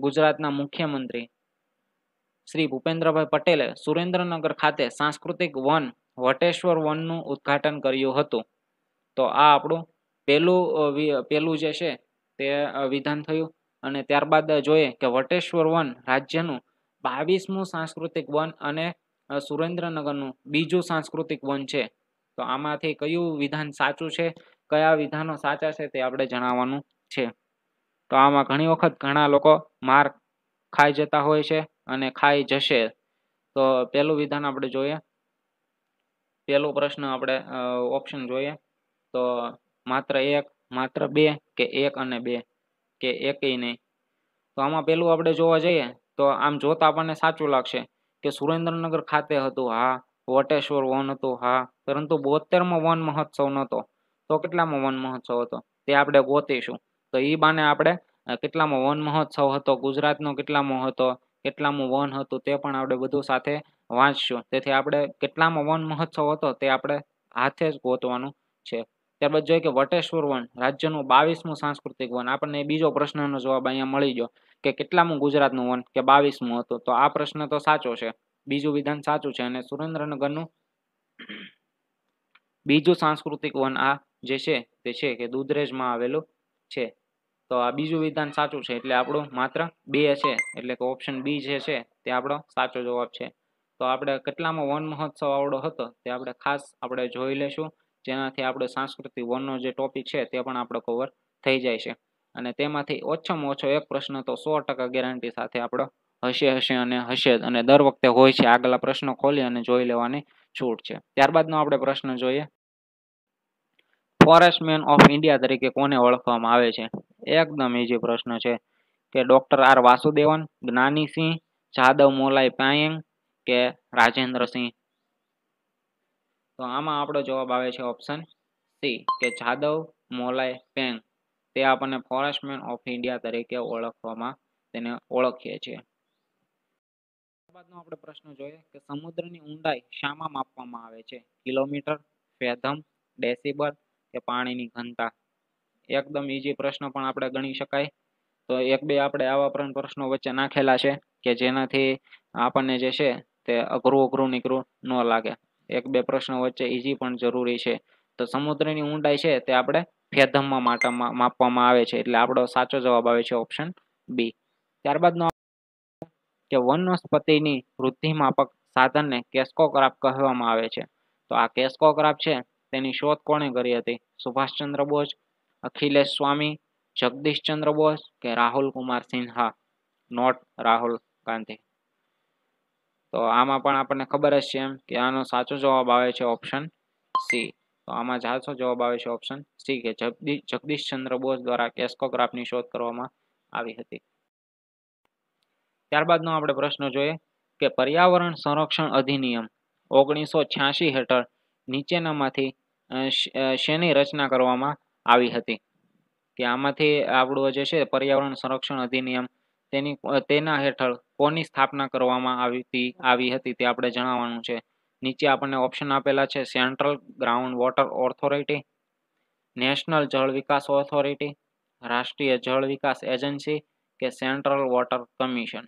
ગુજરાતના મુખ્યમંત્રી શ્રી ભૂપેન્દ્રભાઈ પટેલે સુરેન્દ્રનગર ખાતે સાંસ્કૃતિક વન વટેશ્વર વનનું ઉદ્ઘાટન કર્યું હતું તો આ આપણું પહેલું પહેલું જે છે તે વિધાન થયું અને ત્યારબાદ જોઈએ કે વટેશ્વર વન રાજ્યનું બાવીસમું સાંસ્કૃતિક વન અને સુરેન્દ્રનગરનું બીજું સાંસ્કૃતિક વન છે તો આમાંથી કયું વિધાન સાચું છે કયા વિધાનો સાચા છે તે આપણે જણાવવાનું છે તો આમાં ઘણી વખત ઘણા લોકો માર ખાઈ જતા હોય છે અને ખાઈ જશે તો પહેલું વિધાન આપણે જોઈએ પહેલો પ્રશ્ન આપણે ઓપ્શન જોઈએ તો માત્ર એક માત્ર બે કે એક અને બે કે એકેય નહીં તો આમાં પહેલું આપણે જોવા જઈએ તો આમ જોતા આપણને સાચું લાગશે કે સુરેન્દ્રનગર ખાતે હતું હા વટેશ્વર વન હતું હા પરંતુ બોતેરમો વન મહોત્સવ નહોતો તો કેટલામો વન મહોત્સવ હતો તે આપણે ગોતીશું તો એ બાને આપણે કેટલામો વન મહોત્સવ હતો ગુજરાતનો કેટલામો હતો કેટલામું વન હતું તે પણ આપણે બધું સાથે વાંચશું તેથી આપણે કેટલામાં વન મહોત્સવ હતો તે આપણે હાથે જ ગોતવાનું છે ત્યારબાદ જોઈએ કે વટેશ્વર વન રાજ્યનું બાવીસમું સાંસ્કૃતિક વન આપણને બીજો પ્રશ્નનો જવાબ અહીંયા મળી ગયો કે કેટલામું ગુજરાતનું વન કે બાવીસમું હતું તો આ પ્રશ્ન તો સાચો છે બીજું વિધાન સાચું છે અને સુરેન્દ્રનગરનું બીજું સાંસ્કૃતિક વન આ જે છે તે છે કે દૂધરેજમાં આવેલું છે તો આ બીજું વિધાન સાચું છે એટલે આપણું માત્ર બે છે એટલે કે ઓપ્શન બી જે છે તે આપણો સાચો જવાબ છે તો આપણે કેટલામાં વન મહોત્સવ આવડો હતો તે આપણે ખાસ આપણે જોઈ લઈશું જેનાથી આપણે સાંસ્કૃતિક વનનો જે ટોપિક છે તે પણ આપણો કવર થઈ જાય છે અને તેમાંથી ઓછામાં ઓછો એક પ્રશ્ન તો સો ટકા ગેરંટી સાથે આપણો હશે હશે અને હશે અને દર વખતે હોય છે આગલા પ્રશ્નો ખોલી અને જોઈ લેવાની છૂટ છે ત્યારબાદનો આપણે પ્રશ્ન જોઈએ ફોરેસ્ટમેન ઓફ ઇન્ડિયા તરીકે કોને ઓળખવામાં આવે છે એકદમ ઇઝી પ્રશ્ન છે કે ડોક્ટર આર વાસુદેવન જ્ઞાની સિંહ જાદવ મોલાઈ પાયંગ કે રાજેન્દ્રસિંહ તો આમાં આપણો જવાબ આવે છે ઓપ્શન સી કે જાદવ મોલાય પેંગ તે આપણને ફોરેસ્ટમેન ઓફ ઇન્ડિયા તરીકે ઓળખવામાં તેને ઓળખીએ છીએ ત્યારબાદનો આપણે પ્રશ્ન જોઈએ કે સમુદ્રની ઊંડાઈ શામાં માપવામાં આવે છે કિલોમીટર ફેધમ ડેસિબલ કે પાણીની ઘનતા એકદમ ઈઝી પ્રશ્ન પણ આપણે ગણી શકાય તો એક બે આપણે આવા પણ પ્રશ્નો વચ્ચે નાખેલા છે કે જેનાથી આપણને જે છે તે અઘરું અઘરું નીકળું ન લાગે એક બે પ્રશ્નો વચ્ચે ઇઝી પણ જરૂરી છે તો સમુદ્રની ઊંડાઈ છે તે આપણે ફેધમમાં માટામાં માપવામાં આવે છે એટલે આપણો સાચો જવાબ આવે છે ઓપ્શન બી ત્યારબાદનો કે વનસ્પતિની વૃદ્ધિ સાધનને કેસ્કોગ્રાફ કહેવામાં આવે છે તો આ કેસ્કોગ્રાફ છે તેની શોધ કોણે કરી હતી સુભાષચંદ્ર બોઝ અખિલેશ સ્વામી જગદીશચંદ્ર બોઝ કે રાહુલ કુમાર સિન્હા નોટ રાહુલ ગાંધી તો આમાં પણ આપણને ખબર જ છે એમ કે આનો સાચો જવાબ આવે છે ઓપ્શન સી તો આમાં સાચો જવાબ આવે છે ઓપ્શન સી કે જગદીશ ચંદ્ર બોઝ દ્વારા કેસ્કોગ્રાફની શોધ કરવામાં આવી હતી ત્યારબાદનો આપણે પ્રશ્ન જોઈએ કે પર્યાવરણ સંરક્ષણ અધિનિયમ ઓગણીસો છ્યાસી હેઠળ નીચેનામાંથી શેની રચના કરવામાં આવી હતી કે આમાંથી આપણું જે છે પર્યાવરણ સંરક્ષણ અધિનિયમ તેની તેના હેઠળ કોની સ્થાપના કરવામાં આવી આવી હતી તે આપણે જણાવવાનું છે નીચે આપણને ઓપ્શન આપેલા છે central ground water authority national જળ વિકાસ ઓથોરિટી રાષ્ટ્રીય જળ વિકાસ એજન્સી કે સેન્ટ્રલ વોટર કમિશન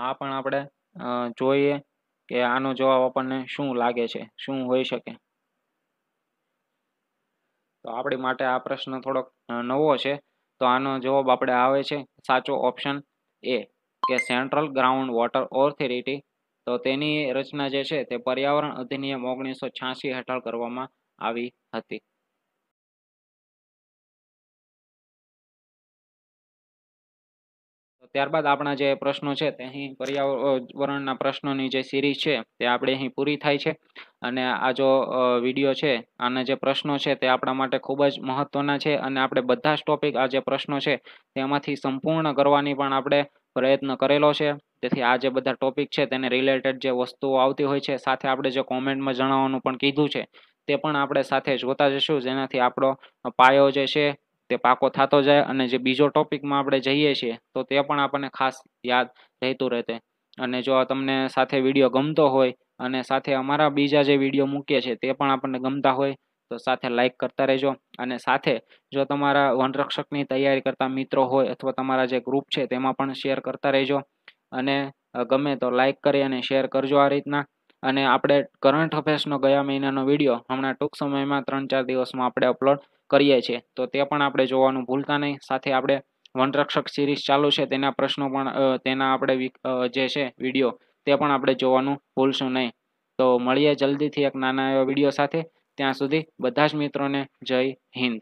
આ પણ આપણે જોઈએ કે આનો જવાબ આપણને શું લાગે છે શું હોઈ શકે તો આપણી માટે આ પ્રશ્ન થોડોક નવો છે તો આનો જવાબ આપણે આવે છે સાચો ઓપ્શન એ કે સેન્ટ્રલ ગ્રાઉન્ડ વોટર ઓથોરિટી તો તેની રચના જે છે તે પર્યાવરણ અધિનિયમ ઓગણીસો છ્યાસી હેઠળ કરવામાં આવી હતી ત્યારબાદ આપણા જે પ્રશ્નો છે તે અહીં પર્યાવરણના પ્રશ્નોની જે સિરીઝ છે તે આપણે અહીં પૂરી થાય છે અને આ જો વિડીયો છે આના જે પ્રશ્નો છે તે આપણા માટે ખૂબ જ મહત્ત્વના છે અને આપણે બધા જ ટોપિક આ જે પ્રશ્નો છે તેમાંથી સંપૂર્ણ કરવાની પણ આપણે પ્રયત્ન કરેલો છે તેથી આ જે બધા ટોપિક છે તેને રિલેટેડ જે વસ્તુઓ આવતી હોય છે સાથે આપણે જે કોમેન્ટમાં જણાવવાનું પણ કીધું છે તે પણ આપણે સાથે જોતા જશું જેનાથી આપણો પાયો જે છે તે પાકો થતો જાય અને જે બીજો ટોપિકમાં આપણે જઈએ છીએ તો તે પણ આપણને ખાસ યાદ રહેતું રહેતે અને જો તમને સાથે વિડીયો ગમતો હોય અને સાથે અમારા બીજા જે વિડીયો મૂકીએ છીએ તે પણ આપણને ગમતા હોય તો સાથે લાઇક કરતા રહેજો અને સાથે જો તમારા વનરક્ષકની તૈયારી કરતા મિત્રો હોય અથવા તમારા જે ગ્રુપ છે તેમાં પણ શેર કરતા રહેજો અને ગમે તો લાઇક કરી અને શેર કરજો આ રીતના અને આપણે કરંટ અફેર્સનો ગયા મહિનાનો વિડીયો હમણાં ટૂંક સમયમાં ત્રણ ચાર દિવસમાં આપણે અપલોડ કરીએ છીએ તો તે પણ આપણે જોવાનું ભૂલતા નહીં સાથે આપણે વનરક્ષક સિરીઝ ચાલુ છે તેના પ્રશ્નો પણ તેના આપણે જે છે વિડીયો તે પણ આપણે જોવાનું ભૂલશું નહીં તો મળીએ જલ્દીથી એક નાના એવા વિડીયો સાથે ત્યાં સુધી બધા જ મિત્રોને જય હિન્દ